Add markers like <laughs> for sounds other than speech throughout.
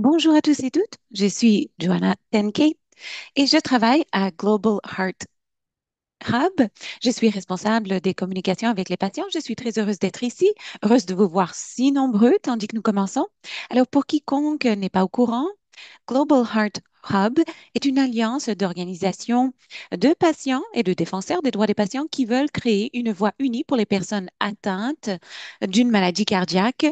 Bonjour à tous et toutes, je suis Joanna Tenke et je travaille à Global Heart Hub. Je suis responsable des communications avec les patients. Je suis très heureuse d'être ici, heureuse de vous voir si nombreux tandis que nous commençons. Alors, pour quiconque n'est pas au courant, Global Heart Hub est une alliance d'organisations de patients et de défenseurs des droits des patients qui veulent créer une voie unie pour les personnes atteintes d'une maladie cardiaque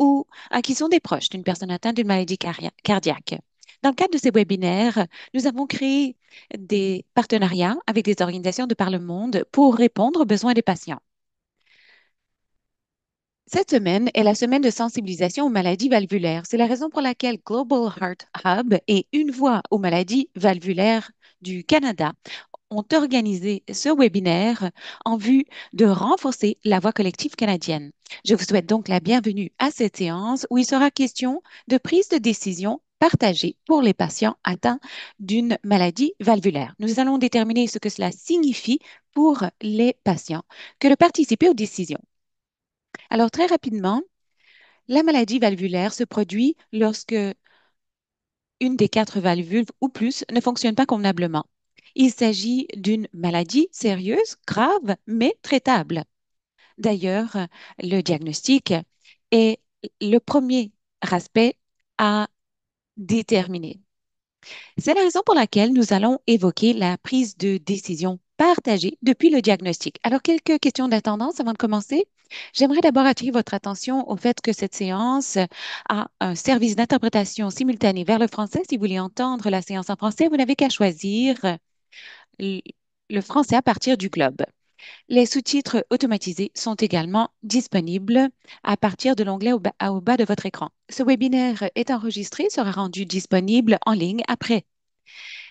ou à qui sont des proches d'une personne atteinte d'une maladie cardiaque. Dans le cadre de ces webinaires, nous avons créé des partenariats avec des organisations de par le monde pour répondre aux besoins des patients. Cette semaine est la semaine de sensibilisation aux maladies valvulaires. C'est la raison pour laquelle Global Heart Hub et Une voix aux maladies valvulaires du Canada ont organisé ce webinaire en vue de renforcer la voix collective canadienne. Je vous souhaite donc la bienvenue à cette séance où il sera question de prise de décision partagée pour les patients atteints d'une maladie valvulaire. Nous allons déterminer ce que cela signifie pour les patients que de participer aux décisions. Alors, très rapidement, la maladie valvulaire se produit lorsque une des quatre valvules ou plus ne fonctionne pas convenablement. Il s'agit d'une maladie sérieuse, grave, mais traitable. D'ailleurs, le diagnostic est le premier aspect à déterminer. C'est la raison pour laquelle nous allons évoquer la prise de décision Partagé depuis le diagnostic. Alors, quelques questions d'attendance avant de commencer. J'aimerais d'abord attirer votre attention au fait que cette séance a un service d'interprétation simultanée vers le français. Si vous voulez entendre la séance en français, vous n'avez qu'à choisir le français à partir du globe. Les sous-titres automatisés sont également disponibles à partir de l'onglet au, au, bas de votre écran. Ce webinaire est enregistré, sera rendu disponible en ligne après.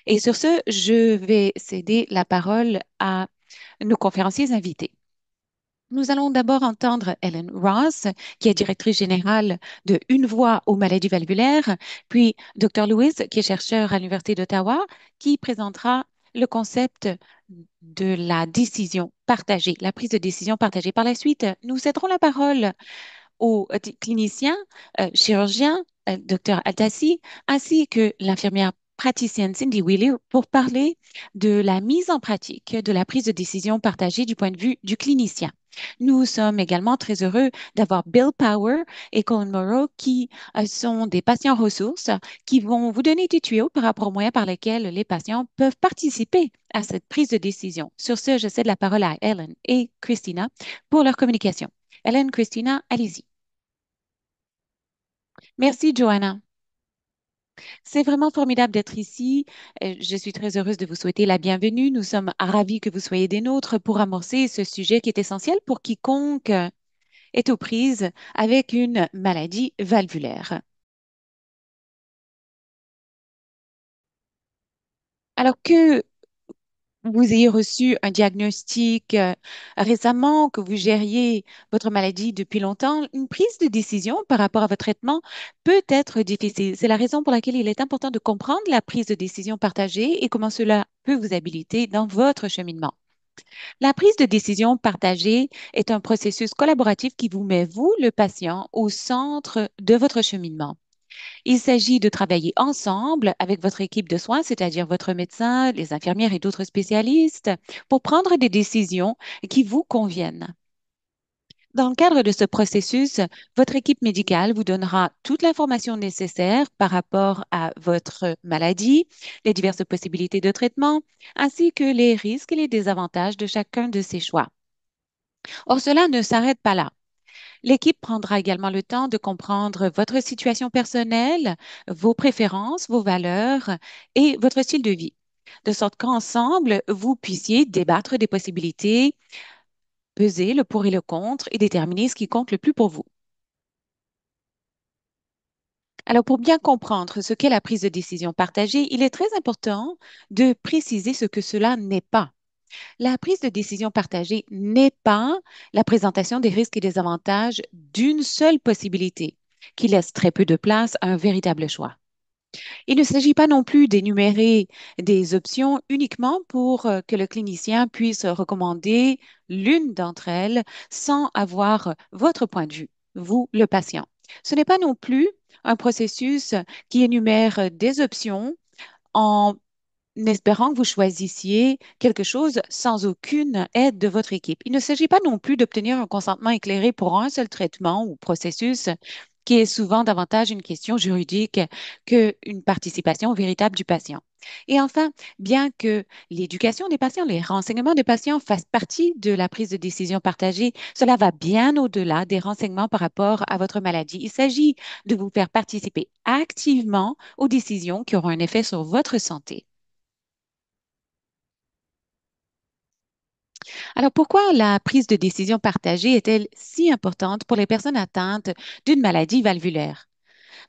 Et sur ce, je vais céder la parole à nos conférenciers invités. Nous allons d'abord entendre Ellen Ross, qui est directrice générale de Une Voix aux maladies valvulaires, puis Dr. Lewis, qui est chercheur à l'Université d'Ottawa, qui présentera le concept de la décision partagée, la prise de décision partagée. Par la suite, nous céderons la parole au cliniciens, chirurgien, euh, chirurgiens, euh, Dr. Altassi, ainsi que l'infirmière praticienne Cindy Wheeler, pour parler de la mise en pratique de la prise de décision partagée du point de vue du clinicien. Nous sommes également très heureux d'avoir Bill Power et Colin Morrow qui euh, sont des patients ressources qui vont vous donner des tuyaux par rapport aux moyens par lesquels les patients peuvent participer à cette prise de décision. Sur ce, je cède la parole à Ellen et Christina pour leur communication. Ellen, Christina, allez-y. Merci, Joanna. C'est vraiment formidable d'être ici. Euh, je suis très heureuse de vous souhaiter la bienvenue. Nous sommes ravis que vous soyez des nôtres pour amorcer ce sujet qui est essentiel pour quiconque est aux prises avec une maladie valvulaire. Alors, que vous ayez reçu un diagnostic euh, récemment, que vous gériez votre maladie depuis longtemps, une prise de décision par rapport à votre traitement peut être difficile. C'est la raison pour laquelle il est important de comprendre la prise de décision partagée et comment cela peut vous habiliter dans votre cheminement. La prise de décision partagée est un processus collaboratif qui vous met, vous, le patient, au centre de votre cheminement. Il s'agit de travailler ensemble avec votre équipe de soins, c'est-à-dire votre médecin, les infirmières et d'autres spécialistes, pour prendre des décisions qui vous conviennent. Dans le cadre de ce processus, votre équipe médicale vous donnera toute l'information nécessaire par rapport à votre maladie, les diverses possibilités de traitement, ainsi que les risques et les désavantages de chacun de ces choix. Or, cela ne s'arrête pas là. L'équipe prendra également le temps de comprendre votre situation personnelle, vos préférences, vos valeurs et votre style de vie, de sorte qu'ensemble, vous puissiez débattre des possibilités, peser le pour et le contre et déterminer ce qui compte le plus pour vous. Alors, pour bien comprendre ce qu'est la prise de décision partagée, il est très important de préciser ce que cela n'est pas. La prise de décision partagée n'est pas la présentation des risques et des avantages d'une seule possibilité, qui laisse très peu de place à un véritable choix. Il ne s'agit pas non plus d'énumérer des options uniquement pour euh, que le clinicien puisse recommander l'une d'entre elles sans avoir votre point de vue, vous, le patient. Ce n'est pas non plus un processus qui énumère des options en N'espérant que vous choisissiez quelque chose sans aucune aide de votre équipe. Il ne s'agit pas non plus d'obtenir un consentement éclairé pour un seul traitement ou processus qui est souvent davantage une question juridique qu'une participation véritable du patient. Et enfin, bien que l'éducation des patients, les renseignements des patients fassent partie de la prise de décision partagée, cela va bien au-delà des renseignements par rapport à votre maladie. Il s'agit de vous faire participer activement aux décisions qui auront un effet sur votre santé. Alors, pourquoi la prise de décision partagée est-elle si importante pour les personnes atteintes d'une maladie valvulaire?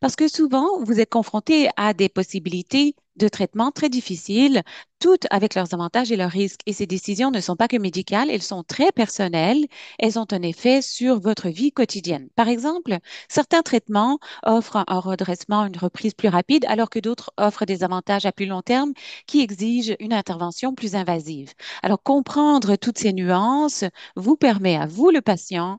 Parce que souvent, vous êtes confronté à des possibilités de traitements très difficiles, toutes avec leurs avantages et leurs risques. Et ces décisions ne sont pas que médicales, elles sont très personnelles, elles ont un effet sur votre vie quotidienne. Par exemple, certains traitements offrent un redressement, une reprise plus rapide, alors que d'autres offrent des avantages à plus long terme qui exigent une intervention plus invasive. Alors, comprendre toutes ces nuances vous permet à vous, le patient,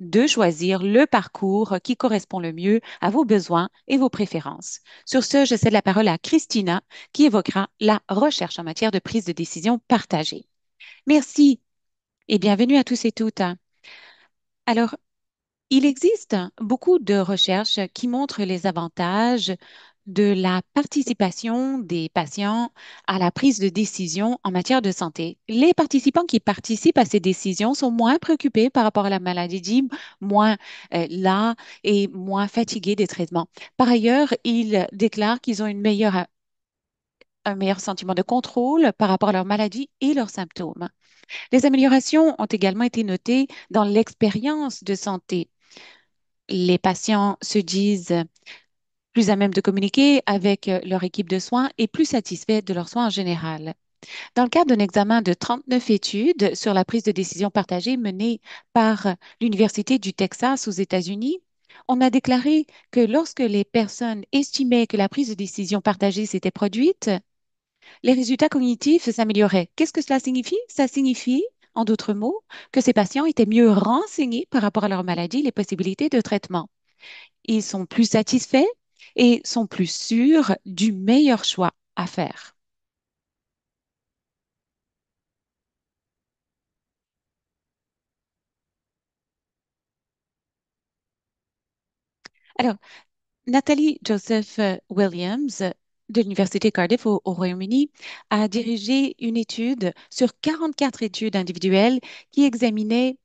de choisir le parcours qui correspond le mieux à vos besoins et vos préférences. Sur ce, je cède la parole à Christina qui évoquera la recherche en matière de prise de décision partagée. Merci et bienvenue à tous et toutes. Alors, il existe beaucoup de recherches qui montrent les avantages de la participation des patients à la prise de décision en matière de santé. Les participants qui participent à ces décisions sont moins préoccupés par rapport à la maladie moins euh, là et moins fatigués des traitements. Par ailleurs, ils déclarent qu'ils ont une meilleure un meilleur sentiment de contrôle par rapport à leur maladie et leurs symptômes. Les améliorations ont également été notées dans l'expérience de santé. Les patients se disent plus à même de communiquer avec euh, leur équipe de soins et plus satisfaits de leurs soins en général. Dans le cadre d'un examen de 39 études sur la prise de décision partagée menée par l'Université du Texas aux États-Unis, on a déclaré que lorsque les personnes estimaient que la prise de décision partagée s'était produite, les résultats cognitifs s'amélioraient. Qu'est-ce que cela signifie? Ça signifie, en d'autres mots, que ces patients étaient mieux renseignés par rapport à leur maladie, les possibilités de traitement. Ils sont plus satisfaits et sont plus sûrs du meilleur choix à faire. Alors, Nathalie Joseph Williams de l'Université Cardiff au, Royaume-Uni a dirigé une étude sur 44 études individuelles qui examinaient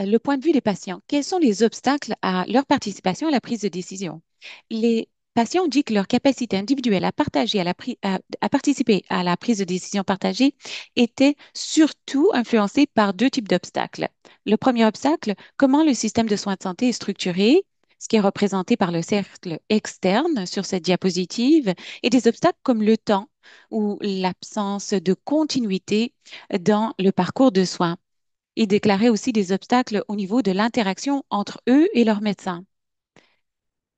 euh, le point de vue des patients. Quels sont les obstacles à leur participation à la prise de décision? Les patients ont dit que leur capacité individuelle à, partager, à participer à la prise de décision partagée était surtout influencée par deux types d'obstacles. Le premier obstacle, comment le système de soins de santé est structuré ce qui est représenté par le cercle externe sur cette diapositive, et des obstacles comme le temps ou l'absence de continuité dans le parcours de soins. Ils déclaraient aussi des obstacles au niveau de l'interaction entre eux et leurs médecins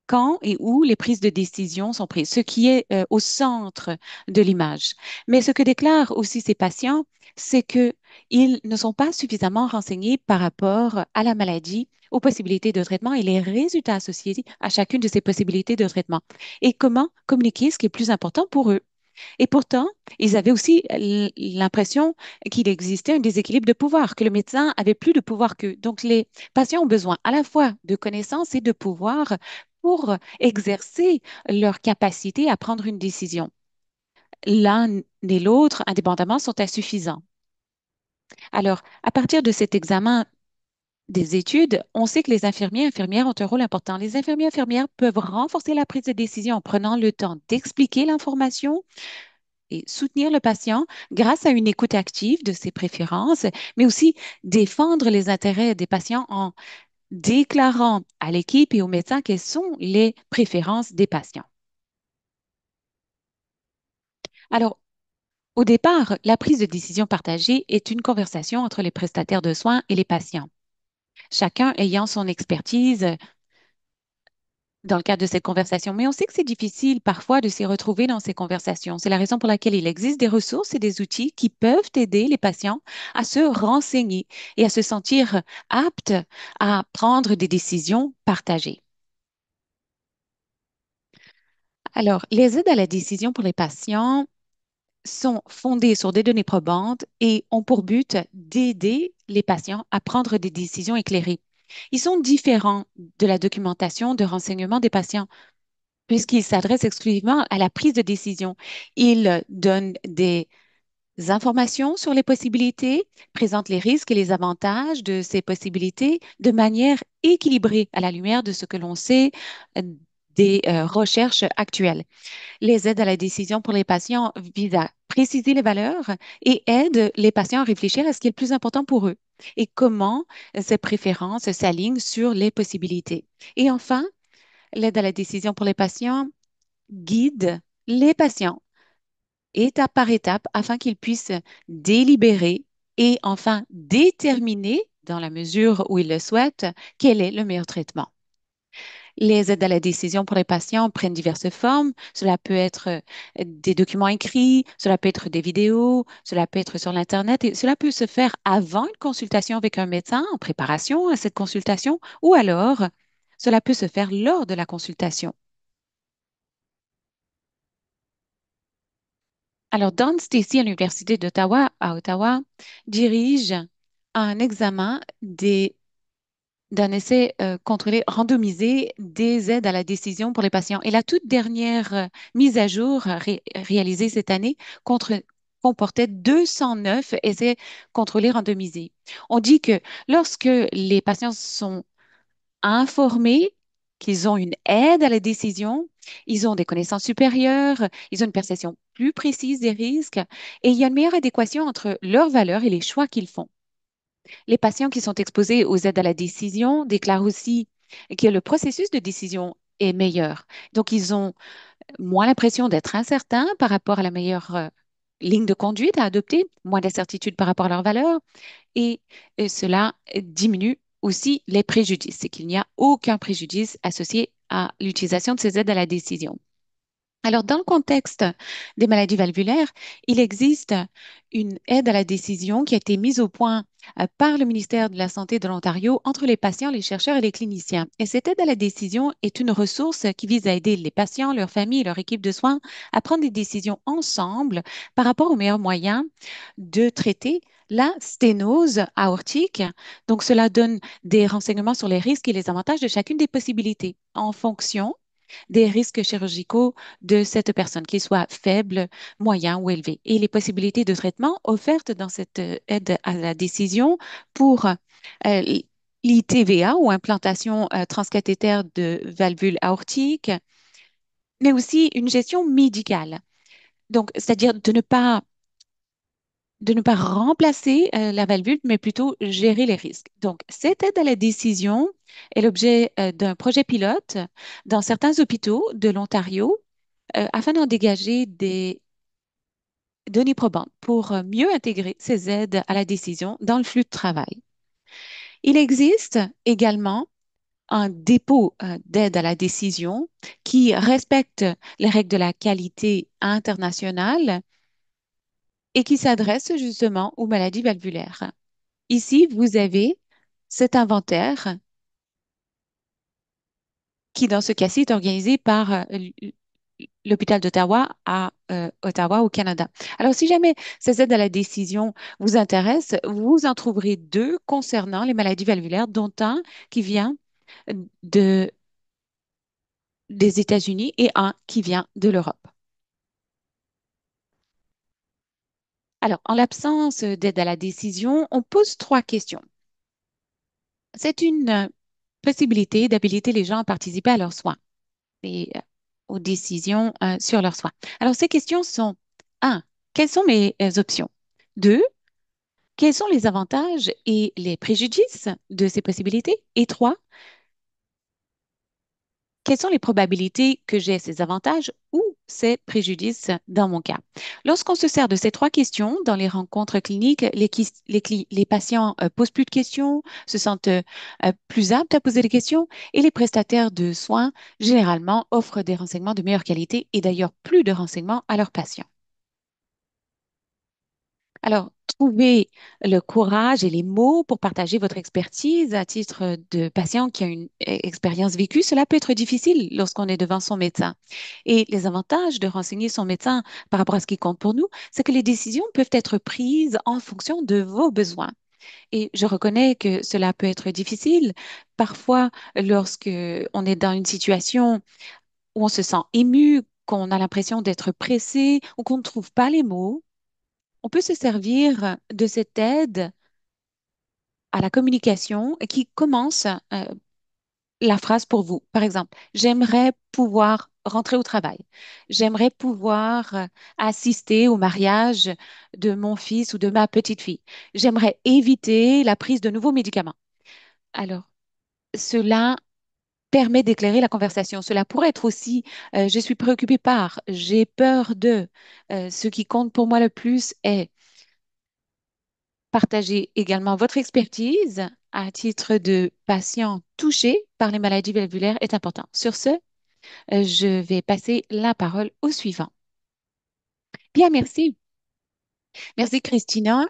quand et où les prises de décision sont prises, ce qui est euh, au centre de l'image. Mais ce que déclarent aussi ces patients, c'est qu'ils ne sont pas suffisamment renseignés par rapport à la maladie, aux possibilités de traitement et les résultats associés à chacune de ces possibilités de traitement et comment communiquer ce qui est plus important pour eux. Et pourtant, ils avaient aussi l'impression qu'il existait un déséquilibre de pouvoir, que le médecin avait plus de pouvoir qu'eux. Donc, les patients ont besoin à la fois de connaissances et de pouvoir pour exercer leur capacité à prendre une décision. L'un et l'autre, indépendamment, sont insuffisants. Alors, à partir de cet examen des études, on sait que les infirmiers et infirmières ont un rôle important. Les infirmiers et infirmières peuvent renforcer la prise de décision en prenant le temps d'expliquer l'information et soutenir le patient grâce à une écoute active de ses préférences, mais aussi défendre les intérêts des patients en déclarant à l'équipe et aux médecins quelles sont les préférences des patients. Alors, au départ, la prise de décision partagée est une conversation entre les prestataires de soins et les patients, chacun ayant son expertise, dans le cadre de cette conversation. Mais on sait que c'est difficile parfois de s'y retrouver dans ces conversations. C'est la raison pour laquelle il existe des ressources et des outils qui peuvent aider les patients à se renseigner et à se sentir aptes à prendre des décisions partagées. Alors, les aides à la décision pour les patients sont fondées sur des données probantes et ont pour but d'aider les patients à prendre des décisions éclairées. Ils sont différents de la documentation de renseignement des patients puisqu'ils s'adressent exclusivement à la prise de décision. Ils donnent des informations sur les possibilités, présentent les risques et les avantages de ces possibilités de manière équilibrée à la lumière de ce que l'on sait euh, des euh, recherches actuelles. Les aides à la décision pour les patients visent à préciser les valeurs et aident les patients à réfléchir à ce qui est le plus important pour eux et comment ces préférences s'alignent sur les possibilités. Et enfin, l'aide à la décision pour les patients guide les patients étape par étape afin qu'ils puissent délibérer et enfin déterminer, dans la mesure où ils le souhaitent, quel est le meilleur traitement. Les aides à la décision pour les patients prennent diverses formes. Cela peut être euh, des documents écrits, cela peut être des vidéos, cela peut être sur l'Internet et cela peut se faire avant une consultation avec un médecin en préparation à cette consultation ou alors cela peut se faire lors de la consultation. Alors, Don Stacy à l'Université d'Ottawa, à Ottawa, dirige un examen des d'un essai euh, contrôlé randomisé des aides à la décision pour les patients. Et la toute dernière euh, mise à jour euh, réalisée cette année comportait 209 essais contrôlés randomisés. On dit que lorsque les patients sont informés qu'ils ont une aide à la décision, ils ont des connaissances supérieures, ils ont une perception plus précise des risques et il y a une meilleure adéquation entre leurs valeurs et les choix qu'ils font. Les patients qui sont exposés aux aides à la décision déclarent aussi que le processus de décision est meilleur. Donc, ils ont moins l'impression d'être incertains par rapport à la meilleure euh, ligne de conduite à adopter, moins d'incertitude par rapport à leurs valeurs, et cela diminue aussi les préjudices, c'est qu'il n'y a aucun préjudice associé à l'utilisation de ces aides à la décision. Alors, dans le contexte des maladies valvulaires, il existe une aide à la décision qui a été mise au point euh, par le ministère de la Santé de l'Ontario entre les patients, les chercheurs et les cliniciens. Et cette aide à la décision est une ressource qui vise à aider les patients, leurs familles et leur équipe de soins à prendre des décisions ensemble par rapport aux meilleurs moyens de traiter la sténose aortique. Donc, cela donne des renseignements sur les risques et les avantages de chacune des possibilités en fonction des risques chirurgicaux de cette personne, qu'ils soient faibles, moyens ou élevés, et les possibilités de traitement offertes dans cette euh, aide à la décision pour euh, l'ITVA ou implantation euh, de valvules aortique, mais aussi une gestion médicale. Donc, c'est-à-dire de ne pas de ne pas remplacer euh, la valvule, mais plutôt gérer les risques. Donc, cette aide à la décision est l'objet euh, d'un projet pilote dans certains hôpitaux de l'Ontario euh, afin d'en dégager des données probantes pour mieux intégrer ces aides à la décision dans le flux de travail. Il existe également un dépôt d'aide à la décision qui respecte les règles de la qualité internationale et qui s'adresse justement aux maladies valvulaires. Ici, vous avez cet inventaire qui, dans ce cas-ci, est organisé par euh, l'hôpital d'Ottawa à euh, Ottawa au Canada. Alors, si jamais ces aides à la décision vous intéressent, vous en trouverez deux concernant les maladies valvulaires, dont un qui vient des États-Unis et un qui vient de l'Europe. Alors, en l'absence d'aide à la décision, on pose trois questions. C'est une euh, possibilité d'habiliter les gens à participer à leurs soins et euh, aux décisions euh, sur leurs soins. Alors, ces questions sont 1. Quelles sont mes options 2. Quels sont les avantages et les préjudices de ces possibilités Et 3. Quelles sont les probabilités que j'ai ces avantages ou ces préjudices dans mon cas. Lorsqu'on se sert de ces trois questions dans les rencontres cliniques, les, patients euh, posent plus de questions, se sentent euh, plus aptes à poser des questions et les prestataires de soins, généralement, offrent des renseignements de meilleure qualité et d'ailleurs plus de renseignements à leurs patients. Alors, trouver le courage et les mots pour partager votre expertise à titre de patient qui a une euh, expérience vécue, cela peut être difficile lorsqu'on est devant son médecin. Et les avantages de renseigner son médecin par rapport à ce qui compte pour nous, c'est que les décisions peuvent être prises en fonction de vos besoins. Et je reconnais que cela peut être difficile. Parfois, lorsque on est dans une situation où on se sent ému, qu'on a l'impression d'être pressé ou qu'on ne trouve pas les mots, on peut se servir de cette aide à la communication qui commence euh, la phrase pour vous. Par exemple, j'aimerais pouvoir rentrer au travail. J'aimerais pouvoir euh, assister au mariage de mon fils ou de ma petite fille. J'aimerais éviter la prise de nouveaux médicaments. Alors, cela permet d'éclairer la conversation. Cela pourrait être aussi euh, je suis préoccupée par, j'ai peur de. Euh, ce qui compte pour moi le plus est partager également votre expertise à titre de patient touché par les maladies valvulaires est important. Sur ce, euh, je vais passer la parole au suivant. Bien, merci. Merci Christina.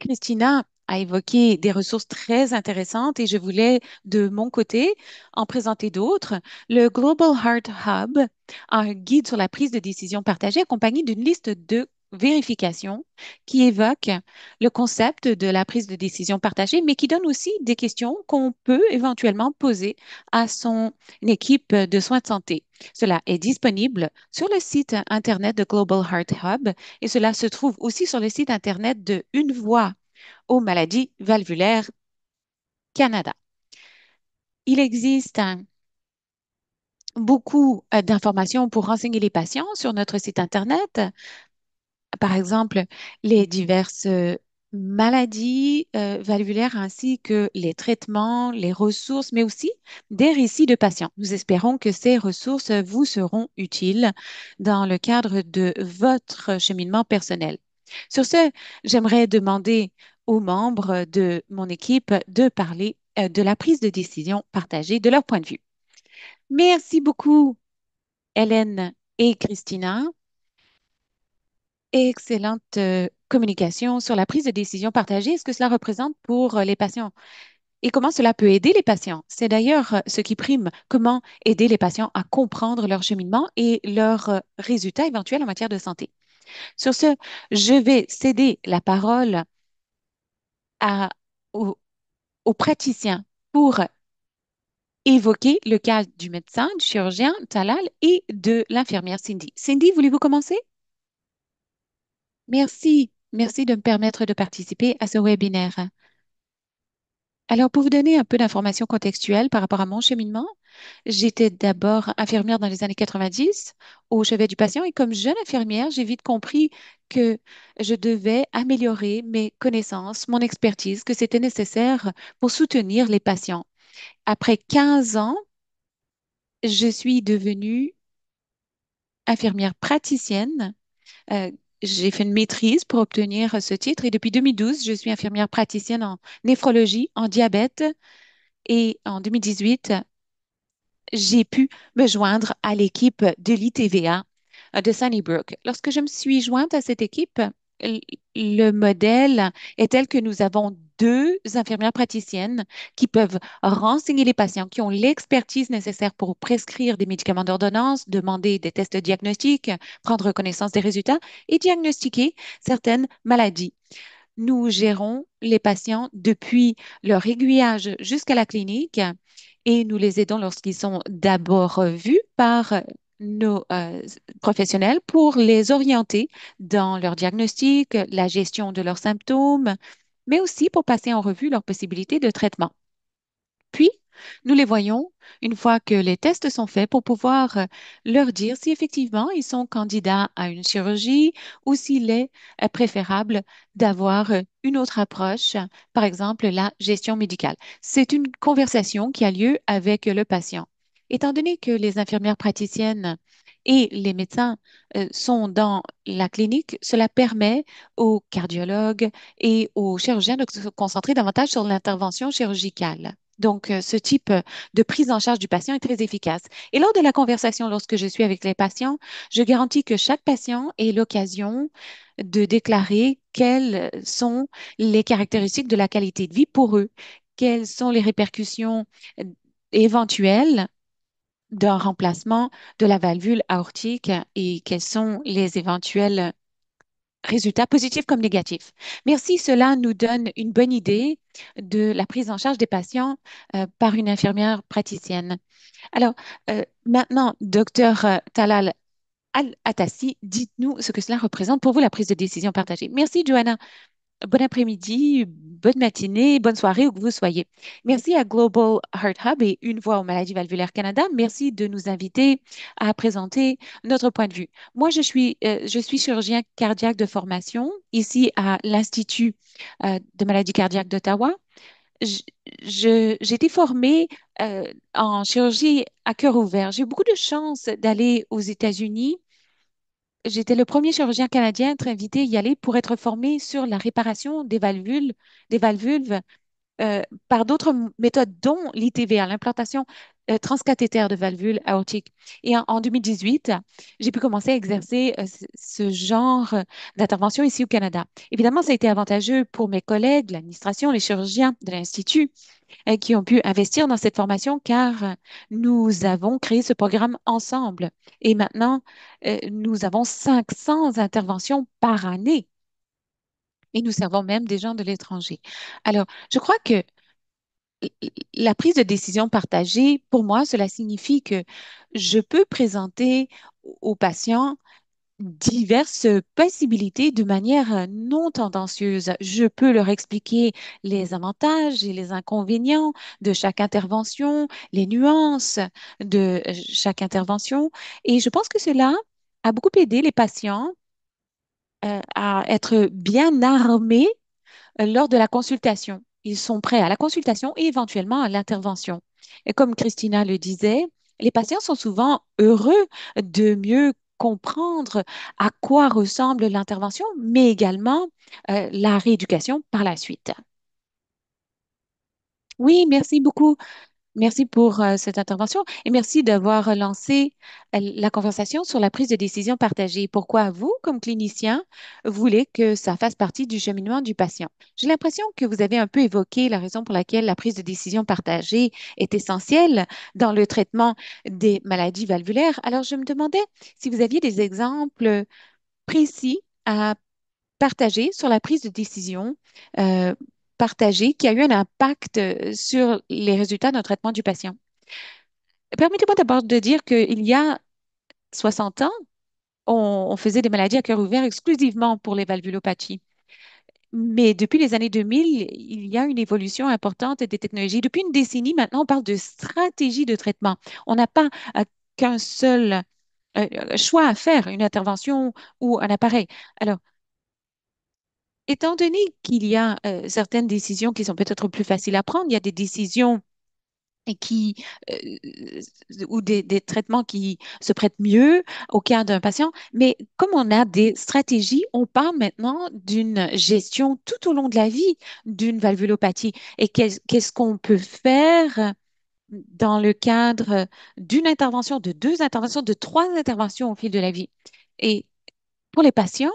Christina, a évoqué des ressources très intéressantes et je voulais, de mon côté, en présenter d'autres. Le Global Heart Hub, un guide sur la prise de décision partagée accompagné d'une liste de vérifications qui évoque le concept de la prise de décision partagée, mais qui donne aussi des questions qu'on peut éventuellement poser à son équipe de soins de santé. Cela est disponible sur le site Internet de Global Heart Hub et cela se trouve aussi sur le site Internet de Une Voix aux maladies valvulaires Canada. Il existe beaucoup euh, d'informations pour renseigner les patients sur notre site Internet. Par exemple, les diverses euh, maladies euh, valvulaires ainsi que les traitements, les ressources, mais aussi des récits de patients. Nous espérons que ces ressources vous seront utiles dans le cadre de votre cheminement personnel. Sur ce, j'aimerais demander aux membres de mon équipe de parler euh, de la prise de décision partagée de leur point de vue. Merci beaucoup, Hélène et Christina. Excellente euh, communication sur la prise de décision partagée ce que cela représente pour euh, les patients et comment cela peut aider les patients. C'est d'ailleurs ce qui prime, comment aider les patients à comprendre leur cheminement et leurs résultats éventuels en matière de santé. Sur ce, je vais céder la parole au aux, praticiens pour évoquer le cas du médecin, du chirurgien Talal et de l'infirmière Cindy. Cindy, voulez-vous commencer? Merci. Merci de me permettre de participer à ce webinaire. Alors, pour vous donner un peu d'informations contextuelles par rapport à mon cheminement, j'étais d'abord infirmière dans les années 90 au chevet du patient et comme jeune infirmière, j'ai vite compris que je devais améliorer mes connaissances, mon expertise, que c'était nécessaire pour soutenir les patients. Après 15 ans, je suis devenue infirmière praticienne euh, j'ai fait une maîtrise pour obtenir ce titre et depuis 2012, je suis infirmière praticienne en néphrologie, en diabète et en 2018, j'ai pu me joindre à l'équipe de l'ITVA de Sunnybrook. Lorsque je me suis jointe à cette équipe, le modèle est tel que nous avons deux infirmières praticiennes qui peuvent renseigner les patients, qui ont l'expertise nécessaire pour prescrire des médicaments d'ordonnance, demander des tests diagnostiques, prendre connaissance des résultats et diagnostiquer certaines maladies. Nous gérons les patients depuis leur aiguillage jusqu'à la clinique et nous les aidons lorsqu'ils sont d'abord vus par nos euh, professionnels pour les orienter dans leur diagnostic, la gestion de leurs symptômes, mais aussi pour passer en revue leurs possibilités de traitement. Puis, nous les voyons une fois que les tests sont faits pour pouvoir euh, leur dire si effectivement ils sont candidats à une chirurgie ou s'il est euh, préférable d'avoir une autre approche, par exemple la gestion médicale. C'est une conversation qui a lieu avec le patient. Étant donné que les infirmières praticiennes et les médecins euh, sont dans la clinique, cela permet aux cardiologues et aux chirurgiens de se concentrer davantage sur l'intervention chirurgicale. Donc, euh, ce type de prise en charge du patient est très efficace. Et lors de la conversation, lorsque je suis avec les patients, je garantis que chaque patient ait l'occasion de déclarer quelles sont les caractéristiques de la qualité de vie pour eux, quelles sont les répercussions euh, éventuelles d'un remplacement de la valvule aortique et quels sont les éventuels résultats positifs comme négatifs. Merci, cela nous donne une bonne idée de la prise en charge des patients euh, par une infirmière praticienne. Alors, euh, maintenant, docteur euh, Talal Al-Atassi, dites-nous ce que cela représente pour vous, la prise de décision partagée. Merci, Johanna. Bon après-midi, bonne matinée, bonne soirée où que vous soyez. Merci à Global Heart Hub et Une Voix aux maladies valvulaires Canada. Merci de nous inviter à présenter notre point de vue. Moi, je suis, euh, je suis chirurgien cardiaque de formation ici à l'Institut euh, de maladies cardiaques d'Ottawa. J'ai été formée euh, en chirurgie à cœur ouvert. J'ai eu beaucoup de chance d'aller aux États-Unis j'étais le premier chirurgien canadien à être invité à y aller pour être formé sur la réparation des valvules, euh, par d'autres méthodes, dont l'ITV, hein, l'implantation euh, transcathéter de valvules aortiques. Et en, 2018, j'ai pu commencer à exercer euh, ce genre d'intervention ici au Canada. Évidemment, ça a été avantageux pour mes collègues, l'administration, les chirurgiens de l'Institut euh, qui ont pu investir dans cette formation car nous avons créé ce programme ensemble. Et maintenant, nous avons 500 interventions par année et nous servons même des gens de l'étranger. Alors, je crois que la prise de décision partagée, pour moi, cela signifie que je peux présenter aux patients diverses possibilités de manière non tendancieuse. Je peux leur expliquer les avantages et les inconvénients de chaque intervention, les nuances de chaque intervention. Et je pense que cela a beaucoup aidé les patients euh, à être bien armés euh, lors de la consultation ils sont prêts à la consultation et éventuellement à l'intervention. Et comme Christina le disait, les patients sont souvent heureux de mieux comprendre à quoi ressemble l'intervention, mais également euh, la rééducation par la suite. Oui, merci beaucoup. Merci pour euh, cette intervention et merci d'avoir lancé euh, la conversation sur la prise de décision partagée. Pourquoi vous, comme clinicien, voulez que ça fasse partie du cheminement du patient? J'ai l'impression que vous avez un peu évoqué la raison pour laquelle la prise de décision partagée est essentielle dans le traitement des maladies valvulaires. Alors, je me demandais si vous aviez des exemples précis à partager sur la prise de décision euh, partagée qui a eu un impact euh, sur les résultats d'un traitement du patient. Permettez-moi d'abord de dire qu'il y a 60 ans, on, faisait des maladies à cœur ouvert exclusivement pour les valvulopathies. Mais depuis les années 2000, il y a une évolution importante des technologies. Depuis une décennie maintenant, on parle de stratégie de traitement. On n'a pas euh, qu'un seul euh, choix à faire, une intervention ou un appareil. Alors, étant donné qu'il y a euh, certaines décisions qui sont peut-être plus faciles à prendre, il y a des décisions qui euh, ou des, traitements qui se prêtent mieux au cas d'un patient. Mais comme on a des stratégies, on parle maintenant d'une gestion tout au long de la vie d'une valvulopathie. Et qu'est-ce qu'on peut faire dans le cadre d'une intervention, de deux interventions, de trois interventions au fil de la vie? Et pour les patients,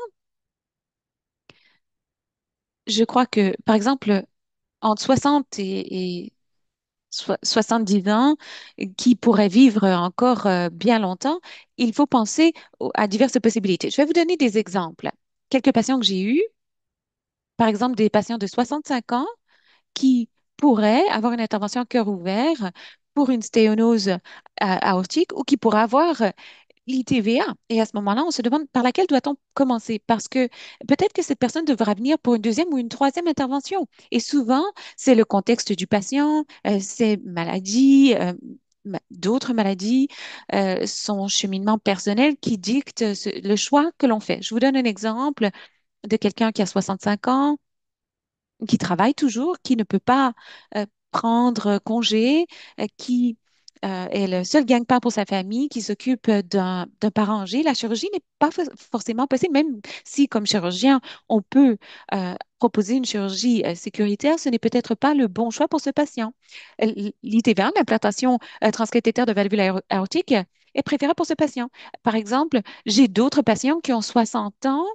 je crois que, par exemple, entre 60 et, 70 ans, qui pourraient vivre encore euh, bien longtemps, il faut penser à diverses possibilités. Je vais vous donner des exemples. Quelques patients que j'ai eus, par exemple des patients de 65 ans qui pourraient avoir une intervention cœur ouvert pour une stéonose euh, aortique ou qui pourraient avoir l'ITVA. Et à ce moment-là, on se demande par laquelle doit-on commencer parce que peut-être que cette personne devra venir pour une deuxième ou une troisième intervention. Et souvent, c'est le contexte du patient, euh, ses maladies, euh, d'autres maladies, euh, son cheminement personnel qui dicte le choix que l'on fait. Je vous donne un exemple de quelqu'un qui a 65 ans, qui travaille toujours, qui ne peut pas prendre congé, qui est euh, le seul gagne-pain pour sa famille, qui s'occupe d'un parent âgé, la chirurgie n'est pas forcément possible, même si, comme chirurgien, on peut euh, proposer une chirurgie euh, sécuritaire, ce n'est peut-être pas le bon choix pour ce patient. L'ITVM, l'implantation transcatétaire de valvules aortique, est préférable pour ce patient. Par exemple, j'ai d'autres patients qui ont 60 ans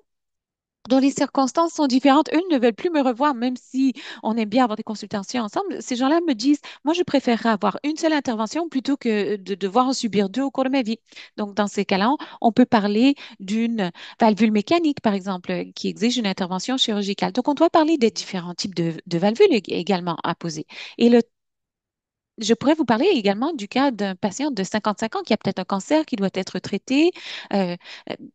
dont les circonstances sont différentes. Eux ne veulent plus me revoir, même si on aime bien avoir des consultations ensemble. Ces gens-là me disent, moi, je préférerais avoir une seule intervention plutôt que de devoir en subir deux au cours de ma vie. Donc, dans ces cas-là, on peut parler d'une valvule mécanique, par exemple, qui exige une intervention chirurgicale. Donc, on doit parler des différents types de, de valvules également à poser. Et le je pourrais vous parler également du cas d'un patient de 55 ans qui a peut-être un cancer qui doit être traité euh,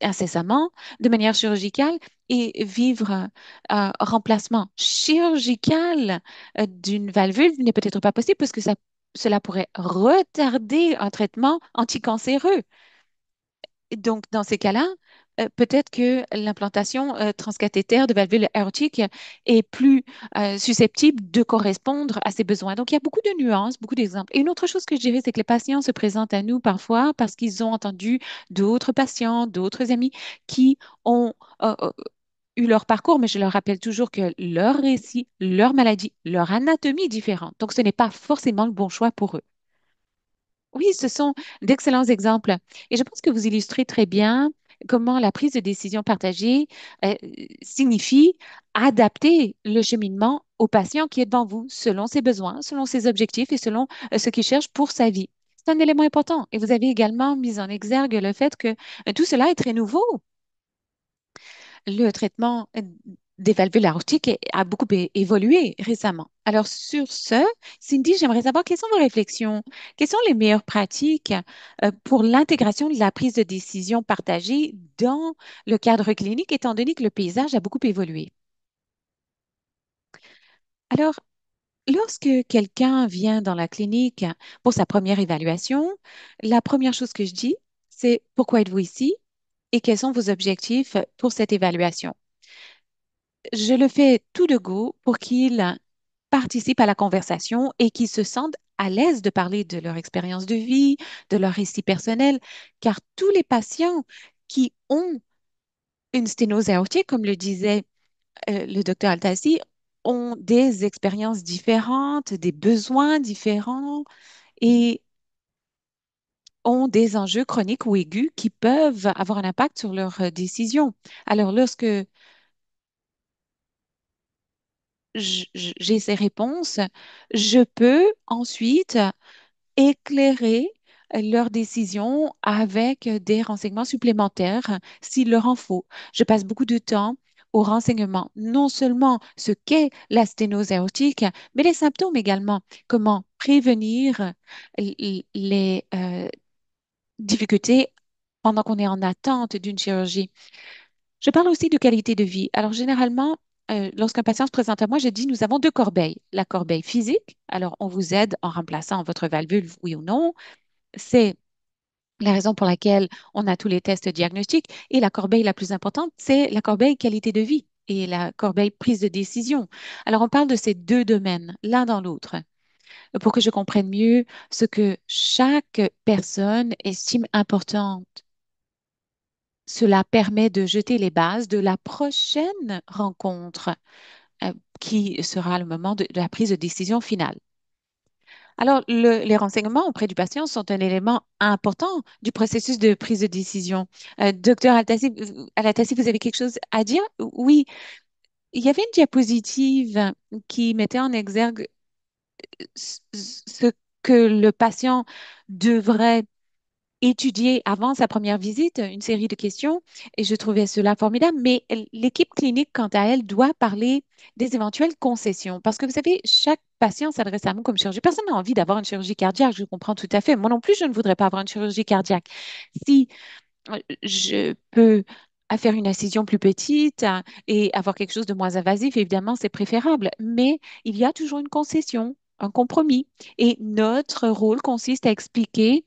incessamment, de manière chirurgicale, et vivre un remplacement chirurgical euh, d'une valvule n'est peut-être pas possible parce que ça, cela pourrait retarder un traitement anticancéreux. Donc, dans ces cas-là, euh, peut-être que l'implantation euh, de valvules aortique est plus euh, susceptible de correspondre à ces besoins. Donc, il y a beaucoup de nuances, beaucoup d'exemples. Et une autre chose que je dirais, c'est que les patients se présentent à nous parfois parce qu'ils ont entendu d'autres patients, d'autres amis qui ont euh, eu leur parcours, mais je leur rappelle toujours que leur récit, leur maladie, leur anatomie est différente. Donc, ce n'est pas forcément le bon choix pour eux. Oui, ce sont d'excellents exemples. Et je pense que vous illustrez très bien comment la prise de décision partagée euh, signifie adapter le cheminement au patient qui est devant vous selon ses besoins, selon ses objectifs et selon euh, ce qu'il cherche pour sa vie. C'est un élément important. Et vous avez également mis en exergue le fait que euh, tout cela est très nouveau. Le traitement des la a beaucoup évolué récemment. Alors, sur ce, Cindy, j'aimerais savoir quelles sont vos réflexions, quelles sont les meilleures pratiques euh, pour l'intégration de la prise de décision partagée dans le cadre clinique, étant donné que le paysage a beaucoup évolué. Alors, Lorsque quelqu'un vient dans la clinique pour sa première évaluation, la première chose que je dis, c'est pourquoi êtes-vous ici et quels sont vos objectifs pour cette évaluation je le fais tout de go pour qu'ils participent à la conversation et qu'ils se sentent à l'aise de parler de leur expérience de vie, de leur récit personnel, car tous les patients qui ont une sténose aortique, comme le disait euh, le docteur Altassi, ont des expériences différentes, des besoins différents et ont des enjeux chroniques ou aigus qui peuvent avoir un impact sur leurs euh, décisions. Alors, lorsque j'ai ces réponses, je peux ensuite éclairer leurs décisions avec des renseignements supplémentaires s'il leur en faut. Je passe beaucoup de temps aux renseignements, non seulement ce qu'est la sténose aortique, mais les symptômes également, comment prévenir les euh, difficultés pendant qu'on est en attente d'une chirurgie. Je parle aussi de qualité de vie. Alors généralement, euh, lorsqu'un patient se présente à moi, je dis, nous avons deux corbeilles. La corbeille physique, alors on vous aide en remplaçant votre valvule, oui ou non. C'est la raison pour laquelle on a tous les tests diagnostiques. Et la corbeille la plus importante, c'est la corbeille qualité de vie et la corbeille prise de décision. Alors, on parle de ces deux domaines, l'un dans l'autre, pour que je comprenne mieux ce que chaque personne estime importante cela permet de jeter les bases de la prochaine rencontre euh, qui sera le moment de, la prise de décision finale. Alors, les renseignements auprès du patient sont un élément important du processus de prise de décision. Euh, docteur la vous avez quelque chose à dire? Oui. Il y avait une diapositive qui mettait en exergue euh, ce que le patient devrait étudier avant sa première visite une série de questions et je trouvais cela formidable. Mais l'équipe clinique, quant à elle, doit parler des éventuelles concessions parce que vous savez, chaque patient s'adresse à moi comme chirurgien. Personne n'a envie d'avoir une chirurgie cardiaque, je comprends tout à fait. Moi non plus, je ne voudrais pas avoir une chirurgie cardiaque. Si euh, je peux faire une incision plus petite hein, et avoir quelque chose de moins invasif, évidemment, c'est préférable. Mais il y a toujours une concession, un compromis. Et notre rôle consiste à expliquer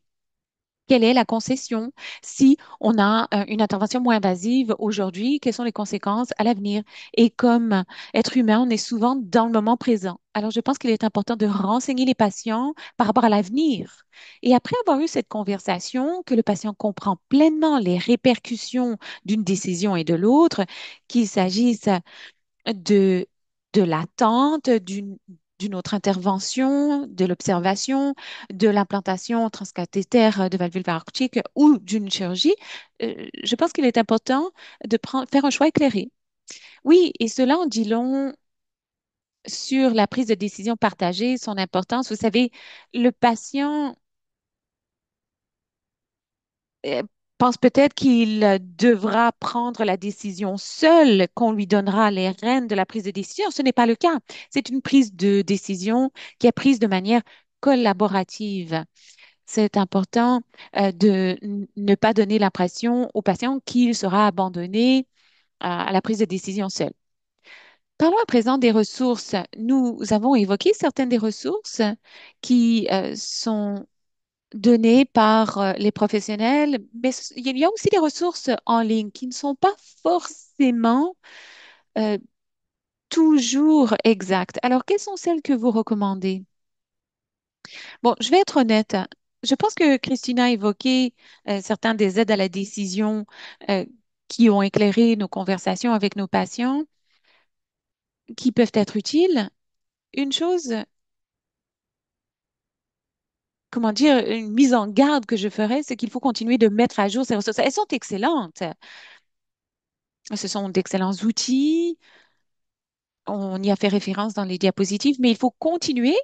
quelle est la concession si on a euh, une intervention moins invasive aujourd'hui, quelles sont les conséquences à l'avenir. Et comme être humain, on est souvent dans le moment présent. Alors, je pense qu'il est important de renseigner les patients par rapport à l'avenir. Et après avoir eu cette conversation, que le patient comprend pleinement les répercussions d'une décision et de l'autre, qu'il s'agisse de, de l'attente, d'une d'une autre intervention, de l'observation, de l'implantation transcathéter euh, de valvules aortique ou d'une chirurgie, euh, je pense qu'il est important de faire un choix éclairé. Oui, et cela en dit long sur la prise de décision partagée, son importance. Vous savez, le patient euh, pense peut-être qu'il devra prendre la décision seul, qu'on lui donnera les rênes de la prise de décision. Ce n'est pas le cas. C'est une prise de décision qui est prise de manière collaborative. C'est important euh, de ne pas donner l'impression au patient qu'il sera abandonné euh, à la prise de décision seul. Parlons à présent des ressources. Nous avons évoqué certaines des ressources qui euh, sont Données par euh, les professionnels, mais il y a aussi des ressources en ligne qui ne sont pas forcément euh, toujours exactes. Alors, quelles sont celles que vous recommandez? Bon, je vais être honnête. Je pense que Christina a évoqué euh, certains des aides à la décision qui ont éclairé nos conversations avec nos patients, qui peuvent être utiles. Une chose comment dire, une mise en garde que je ferais, c'est qu'il faut continuer de mettre à jour ces ressources. Elles sont excellentes. Ce sont d'excellents outils. On y a fait référence dans les diapositives, mais il faut continuer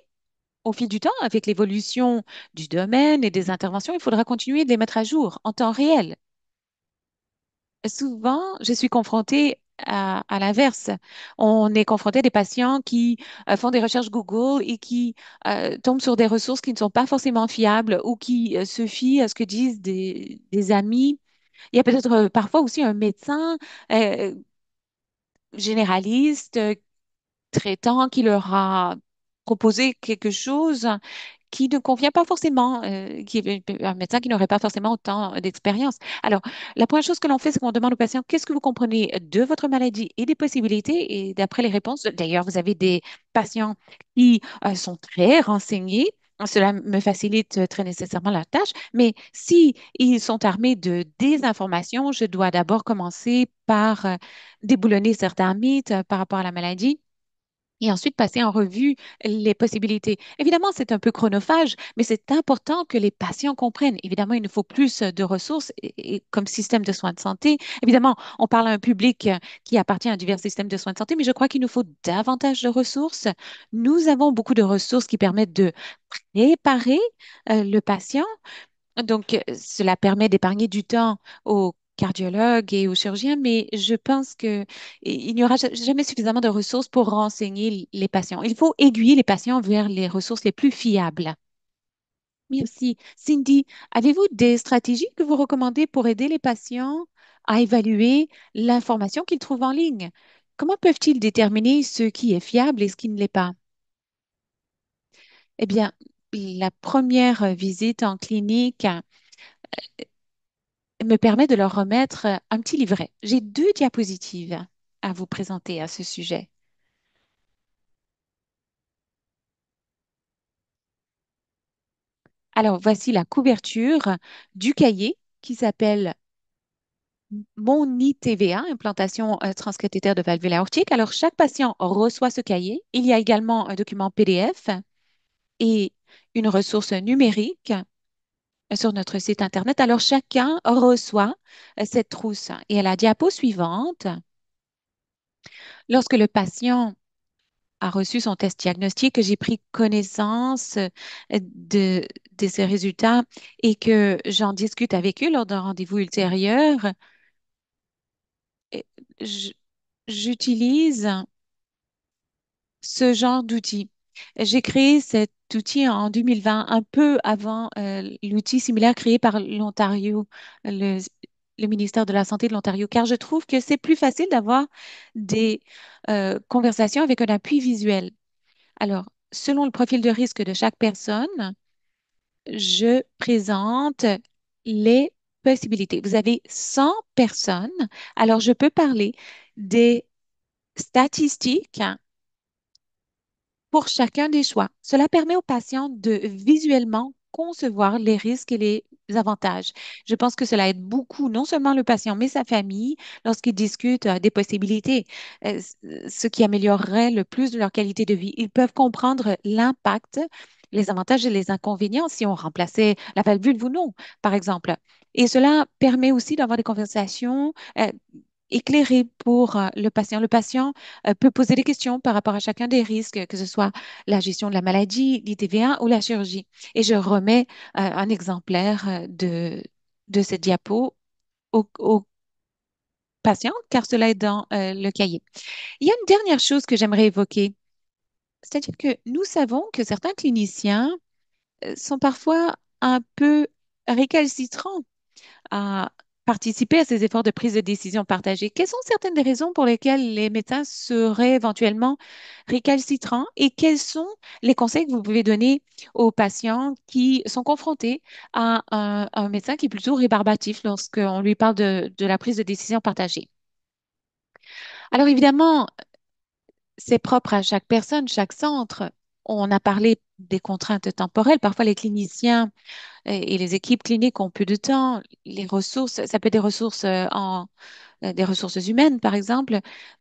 au fil du temps, avec l'évolution du domaine et des interventions, il faudra continuer de les mettre à jour en temps réel. Souvent, je suis confrontée à, l'inverse. On est confronté à des patients qui euh, font des recherches Google et qui euh, tombent sur des ressources qui ne sont pas forcément fiables ou qui euh, se fient à ce que disent des amis. Il y a peut-être parfois aussi un médecin généraliste traitant qui leur a proposé quelque chose qui ne convient pas forcément, euh, qui un médecin qui n'aurait pas forcément autant d'expérience. Alors, la première chose que l'on fait, c'est qu'on demande aux patient qu'est-ce que vous comprenez de votre maladie et des possibilités. Et d'après les réponses, d'ailleurs, vous avez des patients qui euh, sont très renseignés cela me facilite très nécessairement la tâche, mais si ils sont armés de désinformations, je dois d'abord commencer par euh, déboulonner certains mythes par rapport à la maladie et ensuite passer en revue les possibilités. Évidemment, c'est un peu chronophage, mais c'est important que les patients comprennent. Évidemment, il nous faut plus de ressources comme système de soins de santé. Évidemment, on parle à un public qui appartient à divers systèmes de soins de santé, mais je crois qu'il nous faut davantage de ressources. Nous avons beaucoup de ressources qui permettent de préparer euh, le patient, donc, cela permet d'épargner du temps aux cardiologue et aux chirurgiens, mais je pense qu'il n'y aura jamais suffisamment de ressources pour renseigner les patients. Il faut aiguiller les patients vers les ressources les plus fiables. Merci. Cindy, avez-vous des stratégies que vous recommandez pour aider les patients à évaluer l'information qu'ils trouvent en ligne? Comment peuvent-ils déterminer ce qui est fiable et ce qui ne l'est pas? Eh bien, la première visite en clinique, euh, me permet de leur remettre un petit livret. J'ai deux diapositives à vous présenter à ce sujet. Alors, voici la couverture du cahier qui s'appelle mon ITVA, implantation euh, transcatétaire de valvule aortique. Alors, chaque patient reçoit ce cahier. Il y a également un document PDF et une ressource numérique sur notre site Internet. Alors, chacun reçoit euh, cette trousse. Et à la diapo suivante, lorsque le patient a reçu son test diagnostique, que j'ai pris connaissance euh, de, de résultats et que j'en discute avec eux lors d'un rendez-vous ultérieur, j'utilise ce genre d'outils j'ai créé cet outil en 2020, un peu avant euh, l'outil similaire créé par l'Ontario, le, ministère de la Santé de l'Ontario, car je trouve que c'est plus facile d'avoir des euh, conversations avec un appui visuel. Alors, selon le profil de risque de chaque personne, je présente les possibilités. Vous avez 100 personnes, alors je peux parler des statistiques pour chacun des choix. Cela permet aux patients de visuellement concevoir les risques et les avantages. Je pense que cela aide beaucoup, non seulement le patient, mais sa famille lorsqu'ils discutent euh, des possibilités, euh, ce qui améliorerait le plus leur qualité de vie. Ils peuvent comprendre l'impact, les avantages et les inconvénients si on remplaçait la valvule ou non, par exemple. Et cela permet aussi d'avoir des conversations euh, éclairé pour euh, le patient. Le patient euh, peut poser des questions par rapport à chacun des risques, que ce soit la gestion de la maladie, l'ITV1 ou la chirurgie. Et je remets euh, un exemplaire de, de cette diapo au, patient, car cela est dans le cahier. Il y a une dernière chose que j'aimerais évoquer, c'est-à-dire que nous savons que certains cliniciens sont parfois un peu récalcitrants à participer à ces efforts de prise de décision partagée. Quelles sont certaines des raisons pour lesquelles les médecins seraient éventuellement récalcitrants et quels sont les conseils que vous pouvez donner aux patients qui sont confrontés à un, médecin qui est plutôt rébarbatif lorsqu'on lui parle de, de la prise de décision partagée? Alors évidemment, c'est propre à chaque personne, chaque centre. On a parlé des contraintes temporelles. Parfois, les cliniciens et les équipes cliniques ont peu de temps. Les ressources, ça peut être des ressources euh, en euh, des ressources humaines, par exemple.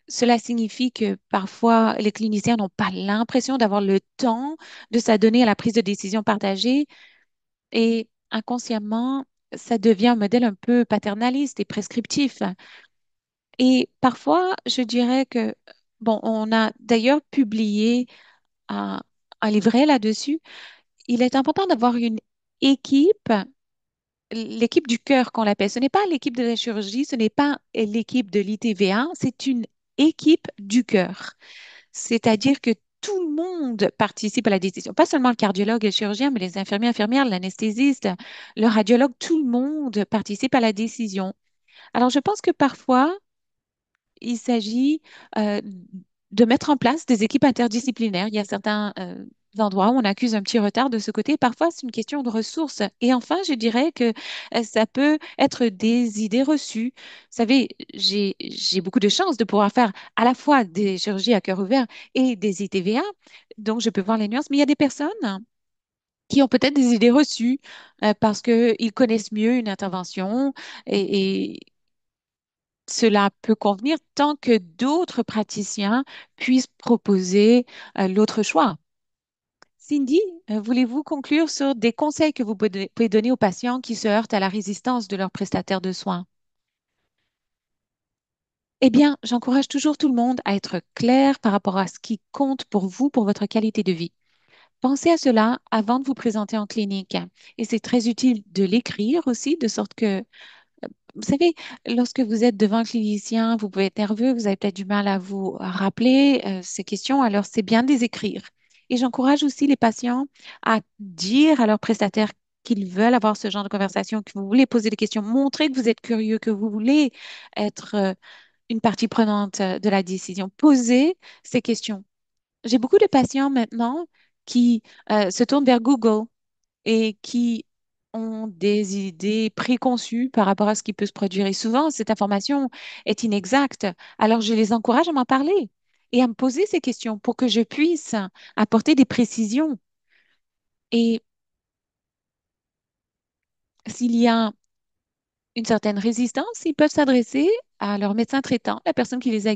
Cela signifie que parfois, les cliniciens n'ont pas l'impression d'avoir le temps de s'adonner à la prise de décision partagée et inconsciemment, ça devient un modèle un peu paternaliste et prescriptif. Et parfois, je dirais que, bon, on a d'ailleurs publié un euh, elle là-dessus. Il est important d'avoir une équipe, l'équipe du cœur qu'on l'appelle. Ce n'est pas l'équipe de la chirurgie, ce n'est pas l'équipe de l'ITVA, c'est une équipe du cœur. C'est-à-dire que tout le monde participe à la décision. Pas seulement le cardiologue et le chirurgien, mais les infirmiers, infirmières, l'anesthésiste, le radiologue, tout le monde participe à la décision. Alors, je pense que parfois, il s'agit euh, de mettre en place des équipes interdisciplinaires. Il y a certains euh, endroits où on accuse un petit retard de ce côté. Parfois, c'est une question de ressources. Et enfin, je dirais que euh, ça peut être des idées reçues. Vous savez, j'ai beaucoup de chance de pouvoir faire à la fois des chirurgies à cœur ouvert et des ITVA, donc je peux voir les nuances. Mais il y a des personnes qui ont peut-être des idées reçues euh, parce qu'ils connaissent mieux une intervention et, et cela peut convenir tant que d'autres praticiens puissent proposer euh, l'autre choix. Cindy, euh, voulez-vous conclure sur des conseils que vous pouvez donner aux patients qui se heurtent à la résistance de leurs prestataire de soins? Eh bien, j'encourage toujours tout le monde à être clair par rapport à ce qui compte pour vous, pour votre qualité de vie. Pensez à cela avant de vous présenter en clinique. Et c'est très utile de l'écrire aussi, de sorte que vous savez, lorsque vous êtes devant un clinicien, vous pouvez être nerveux, vous avez peut-être du mal à vous rappeler euh, ces questions, alors c'est bien de les écrire. Et j'encourage aussi les patients à dire à leurs prestataires qu'ils veulent avoir ce genre de conversation, que vous voulez poser des questions, montrer que vous êtes curieux, que vous voulez être euh, une partie prenante euh, de la décision. Posez ces questions. J'ai beaucoup de patients maintenant qui se tournent vers Google et qui ont des idées préconçues par rapport à ce qui peut se produire. Et souvent, cette information est inexacte. Alors, je les encourage à m'en parler et à me poser ces questions pour que je puisse apporter des précisions. Et s'il y a une certaine résistance, ils peuvent s'adresser à leur médecin traitant, la personne qui les a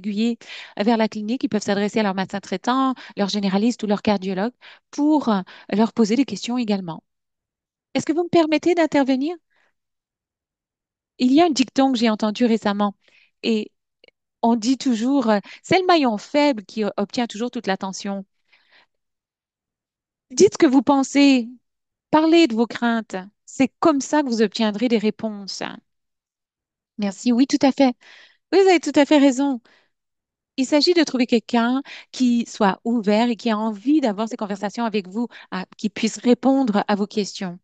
vers la clinique, ils peuvent s'adresser à leur médecin traitant, leur généraliste ou leur cardiologue pour leur poser des questions également. Est-ce que vous me permettez d'intervenir? Il y a un dicton que j'ai entendu récemment et on dit toujours, euh, c'est le maillon faible qui obtient toujours toute l'attention. Dites ce que vous pensez, parlez de vos craintes. C'est comme ça que vous obtiendrez des réponses. Merci, oui, tout à fait. Vous avez tout à fait raison. Il s'agit de trouver quelqu'un qui soit ouvert et qui a envie d'avoir ces conversations avec vous, qui puisse répondre à vos questions.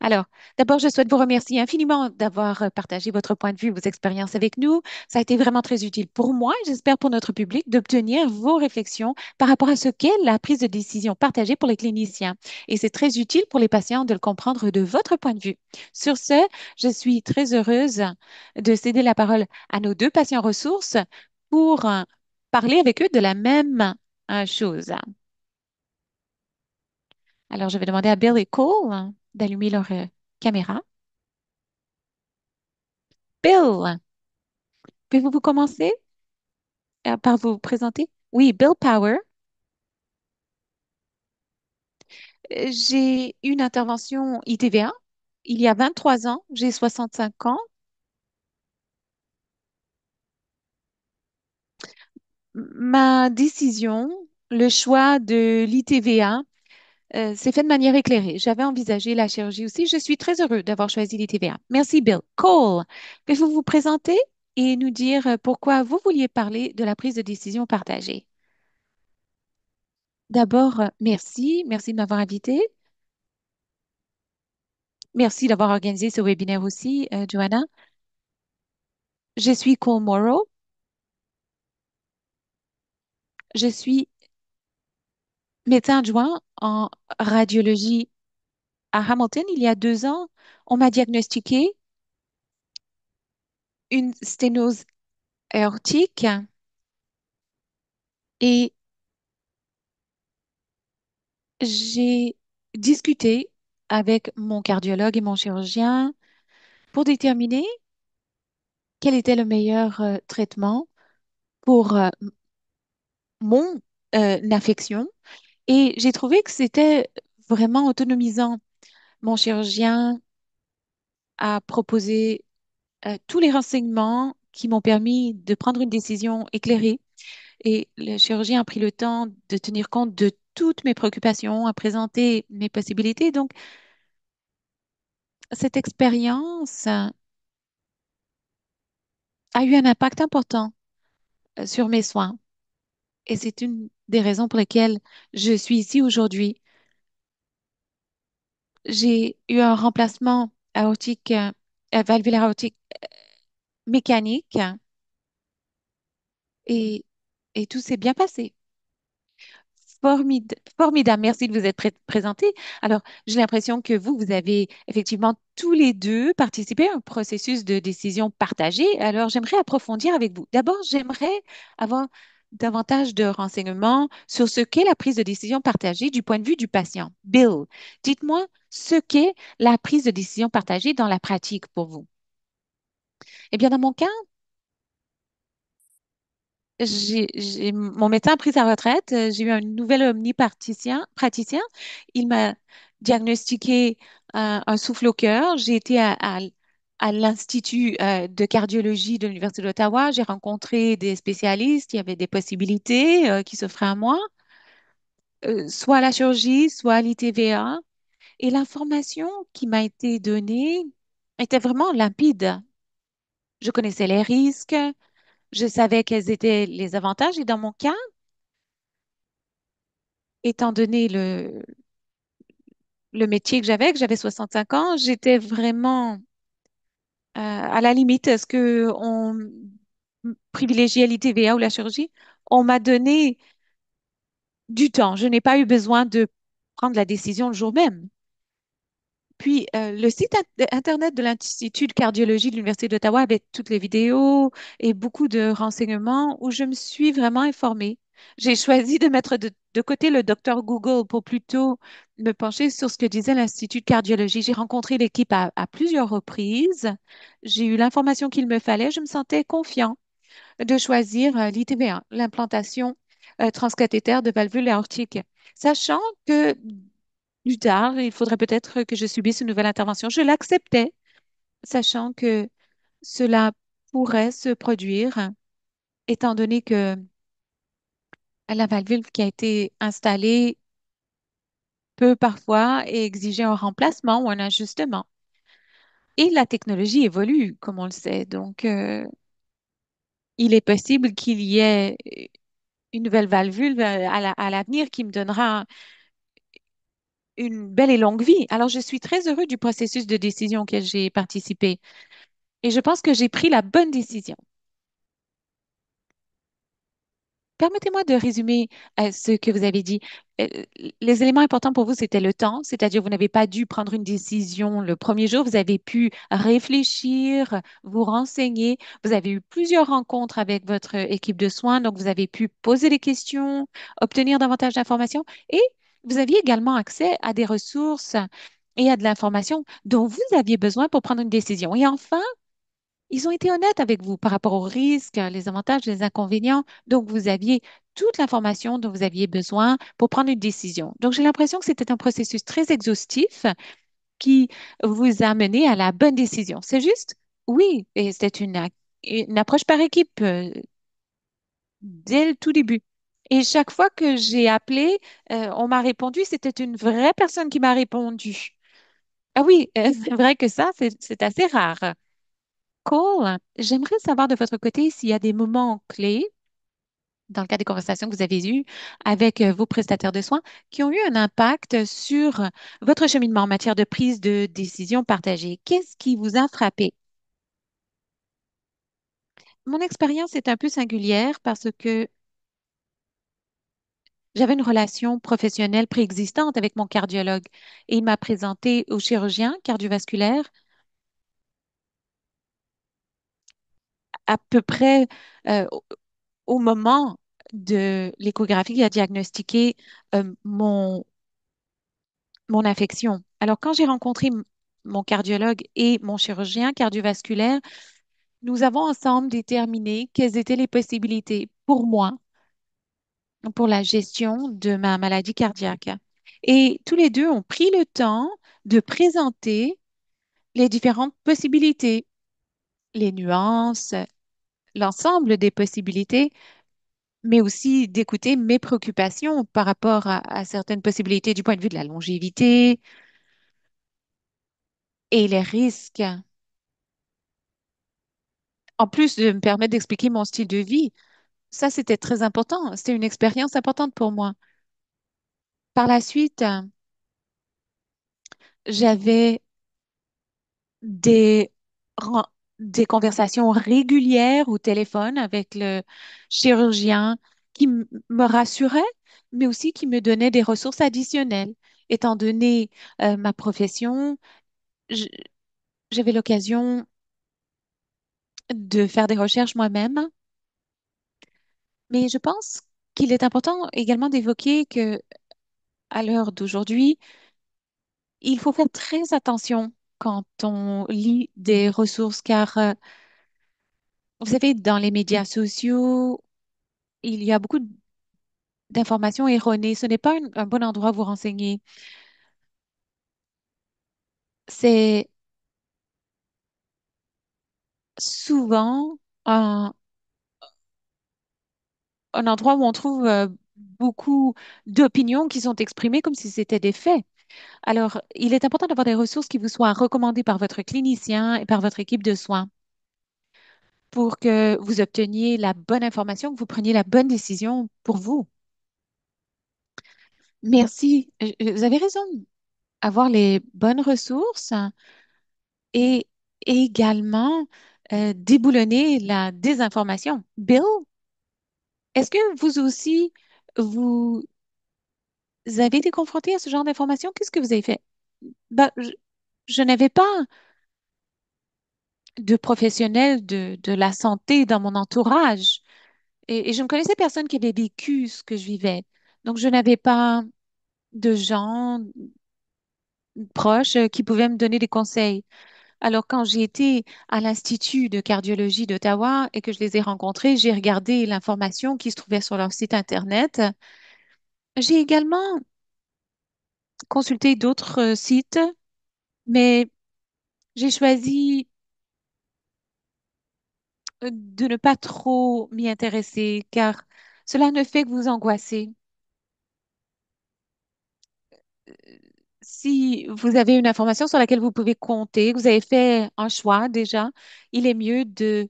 Alors, d'abord, je souhaite vous remercier infiniment d'avoir euh, partagé votre point de vue, vos expériences avec nous. Ça a été vraiment très utile pour moi et j'espère pour notre public d'obtenir vos réflexions par rapport à ce qu'est la prise de décision partagée pour les cliniciens. Et c'est très utile pour les patients de le comprendre de votre point de vue. Sur ce, je suis très heureuse de céder la parole à nos deux patients ressources pour euh, parler avec eux de la même euh, chose. Alors, je vais demander à Billy Cole d'allumer leur euh, caméra. Bill, pouvez-vous vous commencer euh, par vous présenter? Oui, Bill Power. Euh, j'ai une intervention ITVA il y a 23 ans, j'ai 65 ans. Ma décision, le choix de l'ITVA euh, c'est fait de manière éclairée. J'avais envisagé la chirurgie aussi. Je suis très heureux d'avoir choisi les TVA. Merci, Bill. Cole, pouvez-vous vous présenter et nous dire euh, pourquoi vous vouliez parler de la prise de décision partagée? D'abord, euh, merci. Merci de m'avoir invité. Merci d'avoir organisé ce webinaire aussi, Joanna. Je suis Cole Morrow. Je suis médecin adjoint en radiologie à Hamilton, il y a deux ans, on m'a diagnostiqué une sténose aortique et j'ai discuté avec mon cardiologue et mon chirurgien pour déterminer quel était le meilleur euh, traitement pour euh, mon affection euh, et j'ai trouvé que c'était vraiment autonomisant. Mon chirurgien a proposé euh, tous les renseignements qui m'ont permis de prendre une décision éclairée. Et le chirurgien a pris le temps de tenir compte de toutes mes préoccupations, a présenté mes possibilités. Donc, cette expérience a eu un impact important euh, sur mes soins. Et c'est une des raisons pour lesquelles je suis ici aujourd'hui. J'ai eu un remplacement aortique, euh, euh, valvulaire aortique euh, mécanique et, tout s'est bien passé. formidable. Merci de vous être présenté. Alors, j'ai l'impression que vous, vous avez effectivement tous les deux participé à un processus de décision partagée. Alors, j'aimerais approfondir avec vous. D'abord, j'aimerais avoir davantage de renseignements sur ce qu'est la prise de décision partagée du point de vue du patient. Bill, dites-moi ce qu'est la prise de décision partagée dans la pratique pour vous. Eh bien, dans mon cas, j'ai mon médecin a pris sa retraite. Euh, j'ai eu un nouvel omnipraticien. Praticien. Il m'a diagnostiqué euh, un souffle au cœur. J'ai été à, à, à l'Institut euh, de cardiologie de l'Université d'Ottawa, j'ai rencontré des spécialistes, il y avait des possibilités euh, qui s'offraient à moi, euh, soit la chirurgie, soit l'ITVA. Et l'information qui m'a été donnée était vraiment limpide. Je connaissais les risques, je savais quels étaient les avantages et dans mon cas, étant donné le, le métier que j'avais, que j'avais 65 ans, j'étais vraiment euh, à la limite, est-ce qu'on privilégiait l'ITVA ou la chirurgie? On m'a donné du temps. Je n'ai pas eu besoin de prendre la décision le jour même. Puis, euh, le site Internet de l'Institut de cardiologie de l'Université d'Ottawa avait toutes les vidéos et beaucoup de renseignements où je me suis vraiment informée. J'ai choisi de mettre de, côté le docteur Google pour plutôt me pencher sur ce que disait l'Institut de cardiologie. J'ai rencontré l'équipe à, plusieurs reprises. J'ai eu l'information qu'il me fallait. Je me sentais confiant de choisir euh, litv l'implantation euh, transcathétaire de valvules aortique, sachant que plus tard, il faudrait peut-être que je subisse une nouvelle intervention. Je l'acceptais, sachant que cela pourrait se produire, étant donné que la valvule qui a été installée peut parfois exiger un remplacement ou un ajustement. Et la technologie évolue, comme on le sait. Donc, euh, il est possible qu'il y ait une nouvelle valvule euh, à l'avenir qui me donnera une belle et longue vie. Alors, je suis très heureux du processus de décision auquel j'ai participé. Et je pense que j'ai pris la bonne décision. Permettez-moi de résumer euh, ce que vous avez dit. Euh, les éléments importants pour vous, c'était le temps, c'est-à-dire vous n'avez pas dû prendre une décision le premier jour, vous avez pu réfléchir, vous renseigner, vous avez eu plusieurs rencontres avec votre équipe de soins, donc vous avez pu poser des questions, obtenir davantage d'informations et vous aviez également accès à des ressources et à de l'information dont vous aviez besoin pour prendre une décision. Et enfin, ils ont été honnêtes avec vous par rapport aux risques, les avantages, les inconvénients. Donc, vous aviez toute l'information dont vous aviez besoin pour prendre une décision. Donc, j'ai l'impression que c'était un processus très exhaustif qui vous a mené à la bonne décision. C'est juste? Oui, et c'était une, une approche par équipe euh, dès le tout début. Et chaque fois que j'ai appelé, euh, on m'a répondu, c'était une vraie personne qui m'a répondu. Ah oui, euh, <laughs> c'est vrai que ça, c'est assez rare. Cool. J'aimerais savoir de votre côté s'il y a des moments clés dans le cadre des conversations que vous avez eues avec euh, vos prestataires de soins qui ont eu un impact sur votre cheminement en matière de prise de décision partagée. Qu'est-ce qui vous a frappé? Mon expérience est un peu singulière parce que j'avais une relation professionnelle préexistante avec mon cardiologue et il m'a présenté au chirurgien cardiovasculaire à peu près euh, au moment de l'échographie qui a diagnostiqué euh, mon, mon affection. Alors, quand j'ai rencontré mon cardiologue et mon chirurgien cardiovasculaire, nous avons ensemble déterminé quelles étaient les possibilités pour moi pour la gestion de ma maladie cardiaque. Et tous les deux ont pris le temps de présenter les différentes possibilités, les nuances, l'ensemble des possibilités, mais aussi d'écouter mes préoccupations par rapport à, certaines possibilités du point de vue de la longévité et les risques. En plus de me permettre d'expliquer mon style de vie, ça c'était très important, c'était une expérience importante pour moi. Par la suite, j'avais des des conversations régulières au téléphone avec le chirurgien qui me rassurait, mais aussi qui me donnait des ressources additionnelles. Étant donné euh, ma profession, j'avais l'occasion de faire des recherches moi-même. Mais je pense qu'il est important également d'évoquer que à l'heure d'aujourd'hui, il faut faire très attention quand on lit des ressources, car euh, vous savez, dans les médias sociaux, il y a beaucoup d'informations erronées. Ce n'est pas un bon endroit pour vous renseigner. C'est souvent un, endroit où on trouve euh, beaucoup d'opinions qui sont exprimées comme si c'était des faits. Alors, il est important d'avoir des ressources qui vous soient recommandées par votre clinicien et par votre équipe de soins pour que vous obteniez la bonne information, que vous preniez la bonne décision pour vous. Merci. Vous avez raison. Avoir les bonnes ressources et également euh, déboulonner la désinformation. Bill, est-ce que vous aussi, vous vous avez été confronté à ce genre d'informations Qu'est-ce que vous avez fait? Ben, je, n'avais pas de professionnels de, la santé dans mon entourage et, et je ne connaissais personne qui avait vécu ce que je vivais. Donc, je n'avais pas de gens proches euh, qui pouvaient me donner des conseils. Alors, quand j'ai été à l'Institut de cardiologie d'Ottawa et que je les ai rencontrés, j'ai regardé l'information qui se trouvait sur leur site Internet j'ai également consulté d'autres euh, sites, mais j'ai choisi euh, de ne pas trop m'y intéresser car cela ne fait que vous angoisser. Si vous avez une information sur laquelle vous pouvez compter, vous avez fait un choix déjà, il est mieux de,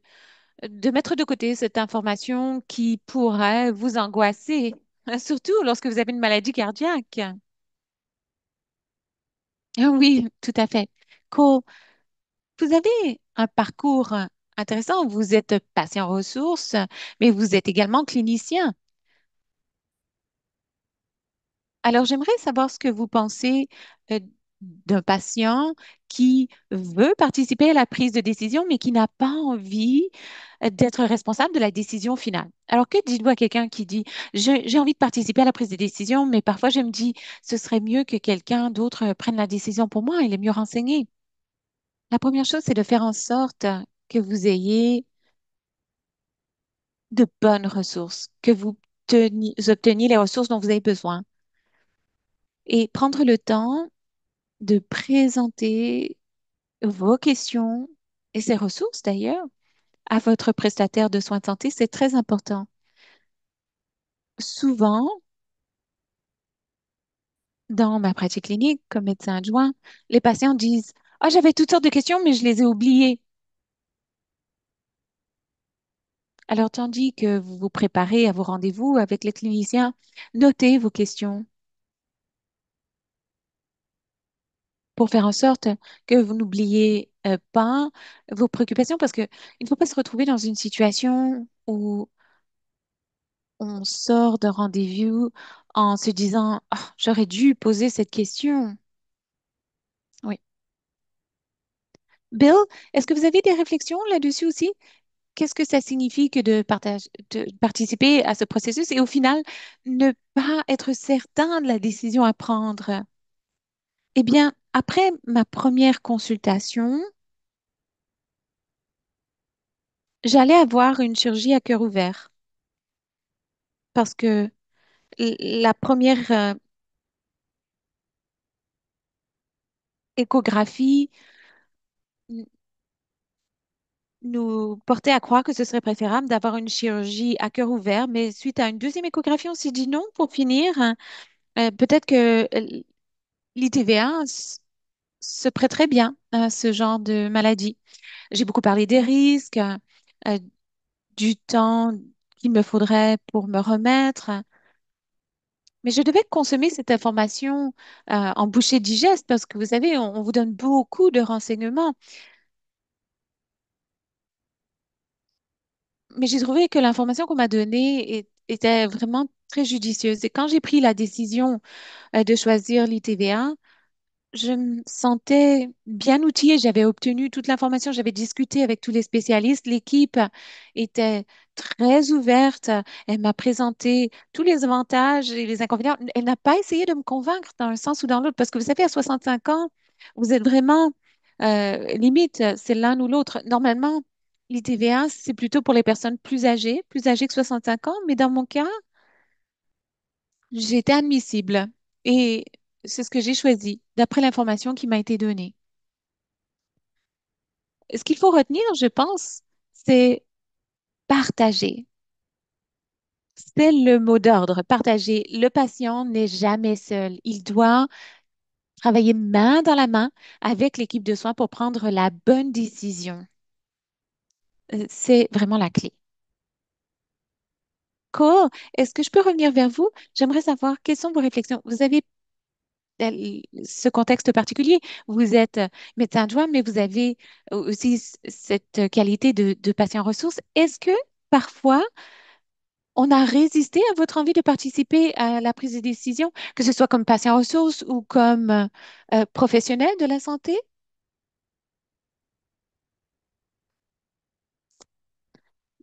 de mettre de côté cette information qui pourrait vous angoisser. Ah, surtout lorsque vous avez une maladie cardiaque. Ah oui, tout à fait. Cool, vous avez un parcours intéressant. Vous êtes patient ressource, mais vous êtes également clinicien. Alors, j'aimerais savoir ce que vous pensez euh, d'un patient qui veut participer à la prise de décision, mais qui n'a pas envie d'être responsable de la décision finale. Alors, que dites-vous à quelqu'un qui dit, j'ai envie de participer à la prise de décision, mais parfois je me dis, ce serait mieux que quelqu'un d'autre prenne la décision pour moi, il est mieux renseigné. La première chose, c'est de faire en sorte que vous ayez de bonnes ressources, que vous, vous obteniez les ressources dont vous avez besoin. Et prendre le temps de présenter vos questions et ces ressources d'ailleurs à votre prestataire de soins de santé, c'est très important. Souvent, dans ma pratique clinique comme médecin adjoint, les patients disent Ah, j'avais toutes sortes de questions, mais je les ai oubliées. Alors, tandis que vous vous préparez à vos rendez-vous avec les cliniciens, notez vos questions. pour faire en sorte que vous n'oubliez euh, pas vos préoccupations parce qu'il ne faut pas se retrouver dans une situation où on sort d'un rendez-vous en se disant ah, j'aurais dû poser cette question. Oui. Bill, est-ce que vous avez des réflexions là-dessus aussi? Qu'est-ce que ça signifie que de, de participer à ce processus et au final ne pas être certain de la décision à prendre? Eh bien, après ma première consultation, j'allais avoir une chirurgie à cœur ouvert parce que la première euh, échographie nous portait à croire que ce serait préférable d'avoir une chirurgie à cœur ouvert, mais suite à une deuxième échographie, on s'est dit non, pour finir, euh, peut-être que l'ITVA se prêterait bien à ce genre de maladie. J'ai beaucoup parlé des risques, euh, du temps qu'il me faudrait pour me remettre. Mais je devais consommer cette information euh, en bouchée digeste parce que vous savez, on, vous donne beaucoup de renseignements. Mais j'ai trouvé que l'information qu'on m'a donnée était vraiment très judicieuse. Et quand j'ai pris la décision euh, de choisir l'ITVA, je me sentais bien outillée. J'avais obtenu toute l'information, j'avais discuté avec tous les spécialistes. L'équipe était très ouverte. Elle m'a présenté tous les avantages et les inconvénients. Elle n'a pas essayé de me convaincre dans un sens ou dans l'autre parce que vous savez, à 65 ans, vous êtes vraiment euh, limite, c'est l'un ou l'autre. Normalement, l'ITVA, c'est plutôt pour les personnes plus âgées, plus âgées que 65 ans, mais dans mon cas, j'étais admissible. Et c'est ce que j'ai choisi, d'après l'information qui m'a été donnée. Ce qu'il faut retenir, je pense, c'est partager. C'est le mot d'ordre, partager. Le patient n'est jamais seul. Il doit travailler main dans la main avec l'équipe de soins pour prendre la bonne décision. Euh, c'est vraiment la clé. Cool. Est-ce que je peux revenir vers vous? J'aimerais savoir quelles sont vos réflexions. Vous avez ce contexte particulier. Vous mm. êtes euh, médecin adjoint, mais vous avez euh, aussi cette euh, qualité de, patient ressource. Est-ce que parfois, on a résisté à votre envie de participer à la prise de décision, que ce soit comme patient ressource ou comme professionnel de la santé?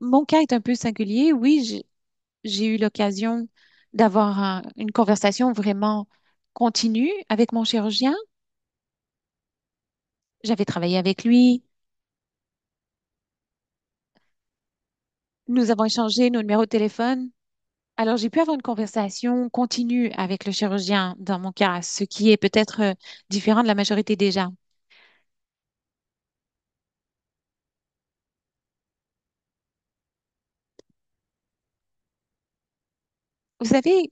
Mon cas est un peu singulier. Oui, j'ai eu l'occasion d'avoir une conversation vraiment continue avec mon chirurgien. J'avais travaillé avec lui. Nous avons échangé nos numéros de téléphone. Alors, j'ai pu avoir une conversation continue avec le chirurgien dans mon cas, ce qui est peut-être euh, différent de la majorité déjà. Vous savez,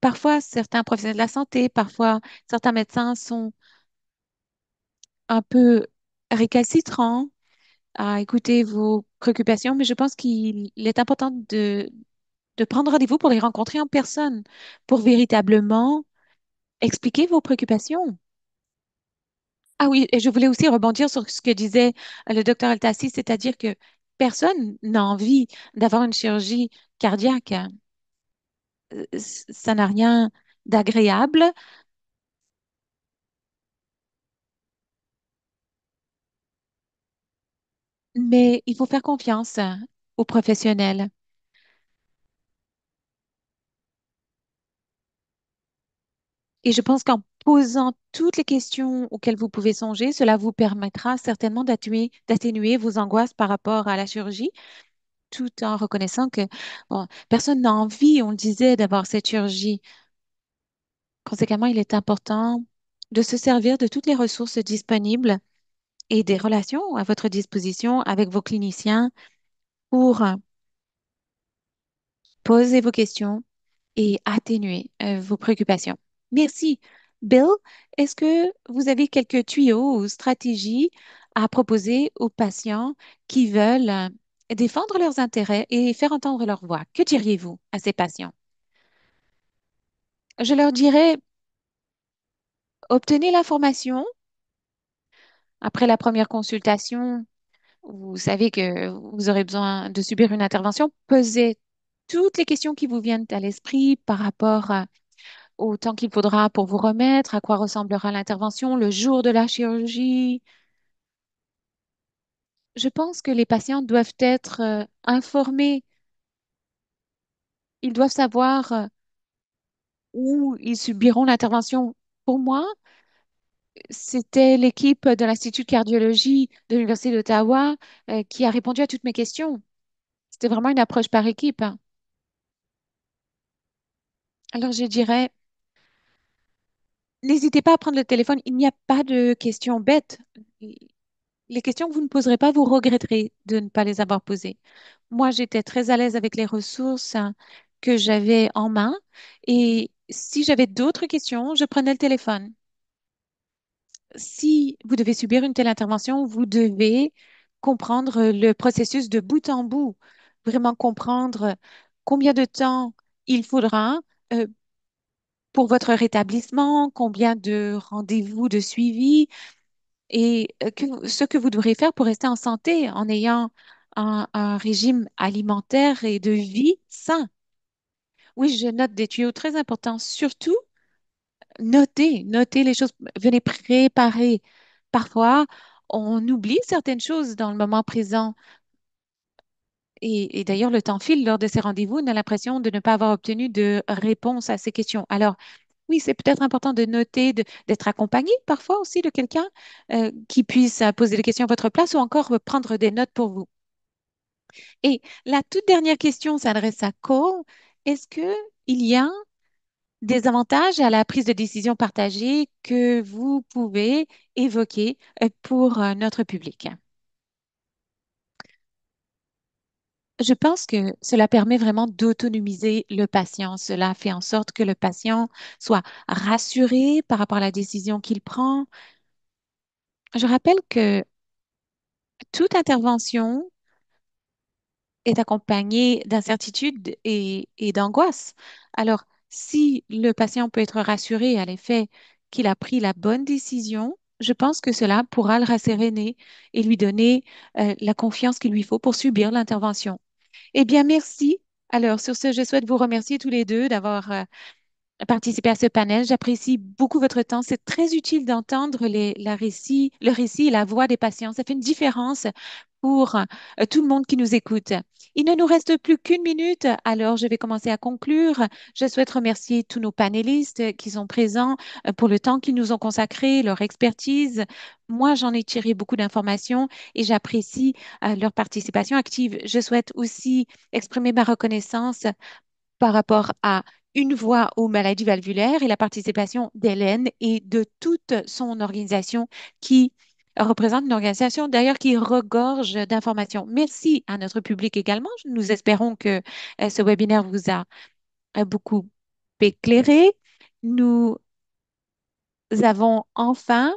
parfois certains professionnels de la santé, parfois certains médecins sont un peu récalcitrants à écouter vos préoccupations, mais je pense qu'il est important de, prendre rendez-vous pour les rencontrer en personne, pour véritablement expliquer vos préoccupations. Ah oui, et je voulais aussi rebondir sur ce que disait le docteur Altassi, c'est-à-dire que personne n'a envie d'avoir une chirurgie cardiaque ça n'a rien d'agréable. Mais il faut faire confiance aux professionnels. Et je pense qu'en posant toutes les questions auxquelles vous pouvez songer, cela vous permettra certainement d'atténuer, vos angoisses par rapport à la chirurgie tout en reconnaissant que personne n'a envie, on le disait, d'avoir cette chirurgie. Conséquemment, il est important de se servir de toutes les ressources disponibles et des relations à votre disposition avec vos cliniciens pour poser vos questions et atténuer euh, vos préoccupations. Merci. Bill, est-ce que vous avez quelques tuyaux ou stratégies à proposer aux patients qui veulent défendre leurs intérêts et faire entendre leur voix. Que diriez-vous à ces patients? Je leur dirais, obtenez l'information. Après la première consultation, vous savez que vous aurez besoin de subir une intervention. Posez toutes les questions qui vous viennent à l'esprit par rapport au temps qu'il faudra pour vous remettre, à quoi ressemblera l'intervention, le jour de la chirurgie, je pense que les patients doivent être euh, informés. Ils doivent savoir euh, où ils subiront l'intervention. Pour moi, c'était l'équipe de l'Institut de cardiologie de l'Université d'Ottawa euh, qui a répondu à toutes mes questions. C'était vraiment une approche par équipe. Hein. Alors, je dirais, n'hésitez pas à prendre le téléphone. Il n'y a pas de questions bêtes les questions que vous ne poserez pas, vous regretterez de ne pas les avoir posées. Moi, j'étais très à l'aise avec les ressources hein, que j'avais en main et si j'avais d'autres questions, je prenais le téléphone. Si vous devez subir une telle intervention, vous devez comprendre le processus de bout en bout, vraiment comprendre combien de temps il faudra euh, pour votre rétablissement, combien de rendez-vous de suivi, et euh, ce que vous devrez faire pour rester en santé en ayant un, régime alimentaire et de vie sain. Oui, je note des tuyaux très importants. Surtout, notez, notez les choses, venez préparer. Parfois, on oublie certaines choses dans le moment présent. Et, et d'ailleurs, le temps file lors de ces rendez-vous. On a l'impression de ne pas avoir obtenu de réponse à ces questions. Alors, oui, c'est peut-être important de noter, d'être accompagné parfois aussi de quelqu'un euh, qui puisse euh, poser des questions à votre place ou encore euh, prendre des notes pour vous. Et la toute dernière question s'adresse à Cole. Est-ce qu'il y a des avantages à la prise de décision partagée que vous pouvez évoquer pour notre public? Je pense que cela permet vraiment d'autonomiser le patient. Cela fait en sorte que le patient soit rassuré par rapport à la décision qu'il prend. Je rappelle que toute intervention est accompagnée d'incertitude et, d'angoisse. Alors, si le patient peut être rassuré à l'effet qu'il a pris la bonne décision, je pense que cela pourra le rasséréner et lui donner euh, la confiance qu'il lui faut pour subir l'intervention. Eh bien, merci. Alors, sur ce, je souhaite vous remercier tous les deux d'avoir euh, participer à ce panel. J'apprécie beaucoup votre temps. C'est très utile d'entendre récit, le récit et la voix des patients. Ça fait une différence pour euh, tout le monde qui nous écoute. Il ne nous reste plus qu'une minute, alors je vais commencer à conclure. Je souhaite remercier tous nos panélistes qui sont présents euh, pour le temps qu'ils nous ont consacré, leur expertise. Moi, j'en ai tiré beaucoup d'informations et j'apprécie euh, leur participation active. Je souhaite aussi exprimer ma reconnaissance par rapport à une voix aux maladies valvulaires et la participation d'Hélène et de toute son organisation qui représente une organisation d'ailleurs qui regorge d'informations. Merci à notre public également. Nous espérons que euh, ce webinaire vous a beaucoup éclairé. Nous avons enfin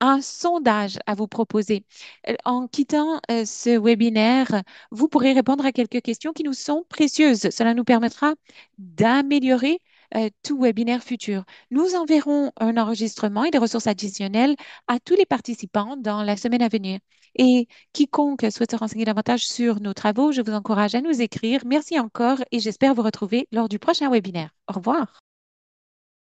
un sondage à vous proposer. Euh, en quittant euh, ce webinaire, vous pourrez répondre à quelques questions qui nous sont précieuses. Cela nous permettra d'améliorer euh, tout webinaire futur. Nous enverrons un enregistrement et des ressources additionnelles à tous les participants dans la semaine à venir. Et quiconque souhaite se renseigner davantage sur nos travaux, je vous encourage à nous écrire. Merci encore et j'espère vous retrouver lors du prochain webinaire. Au revoir.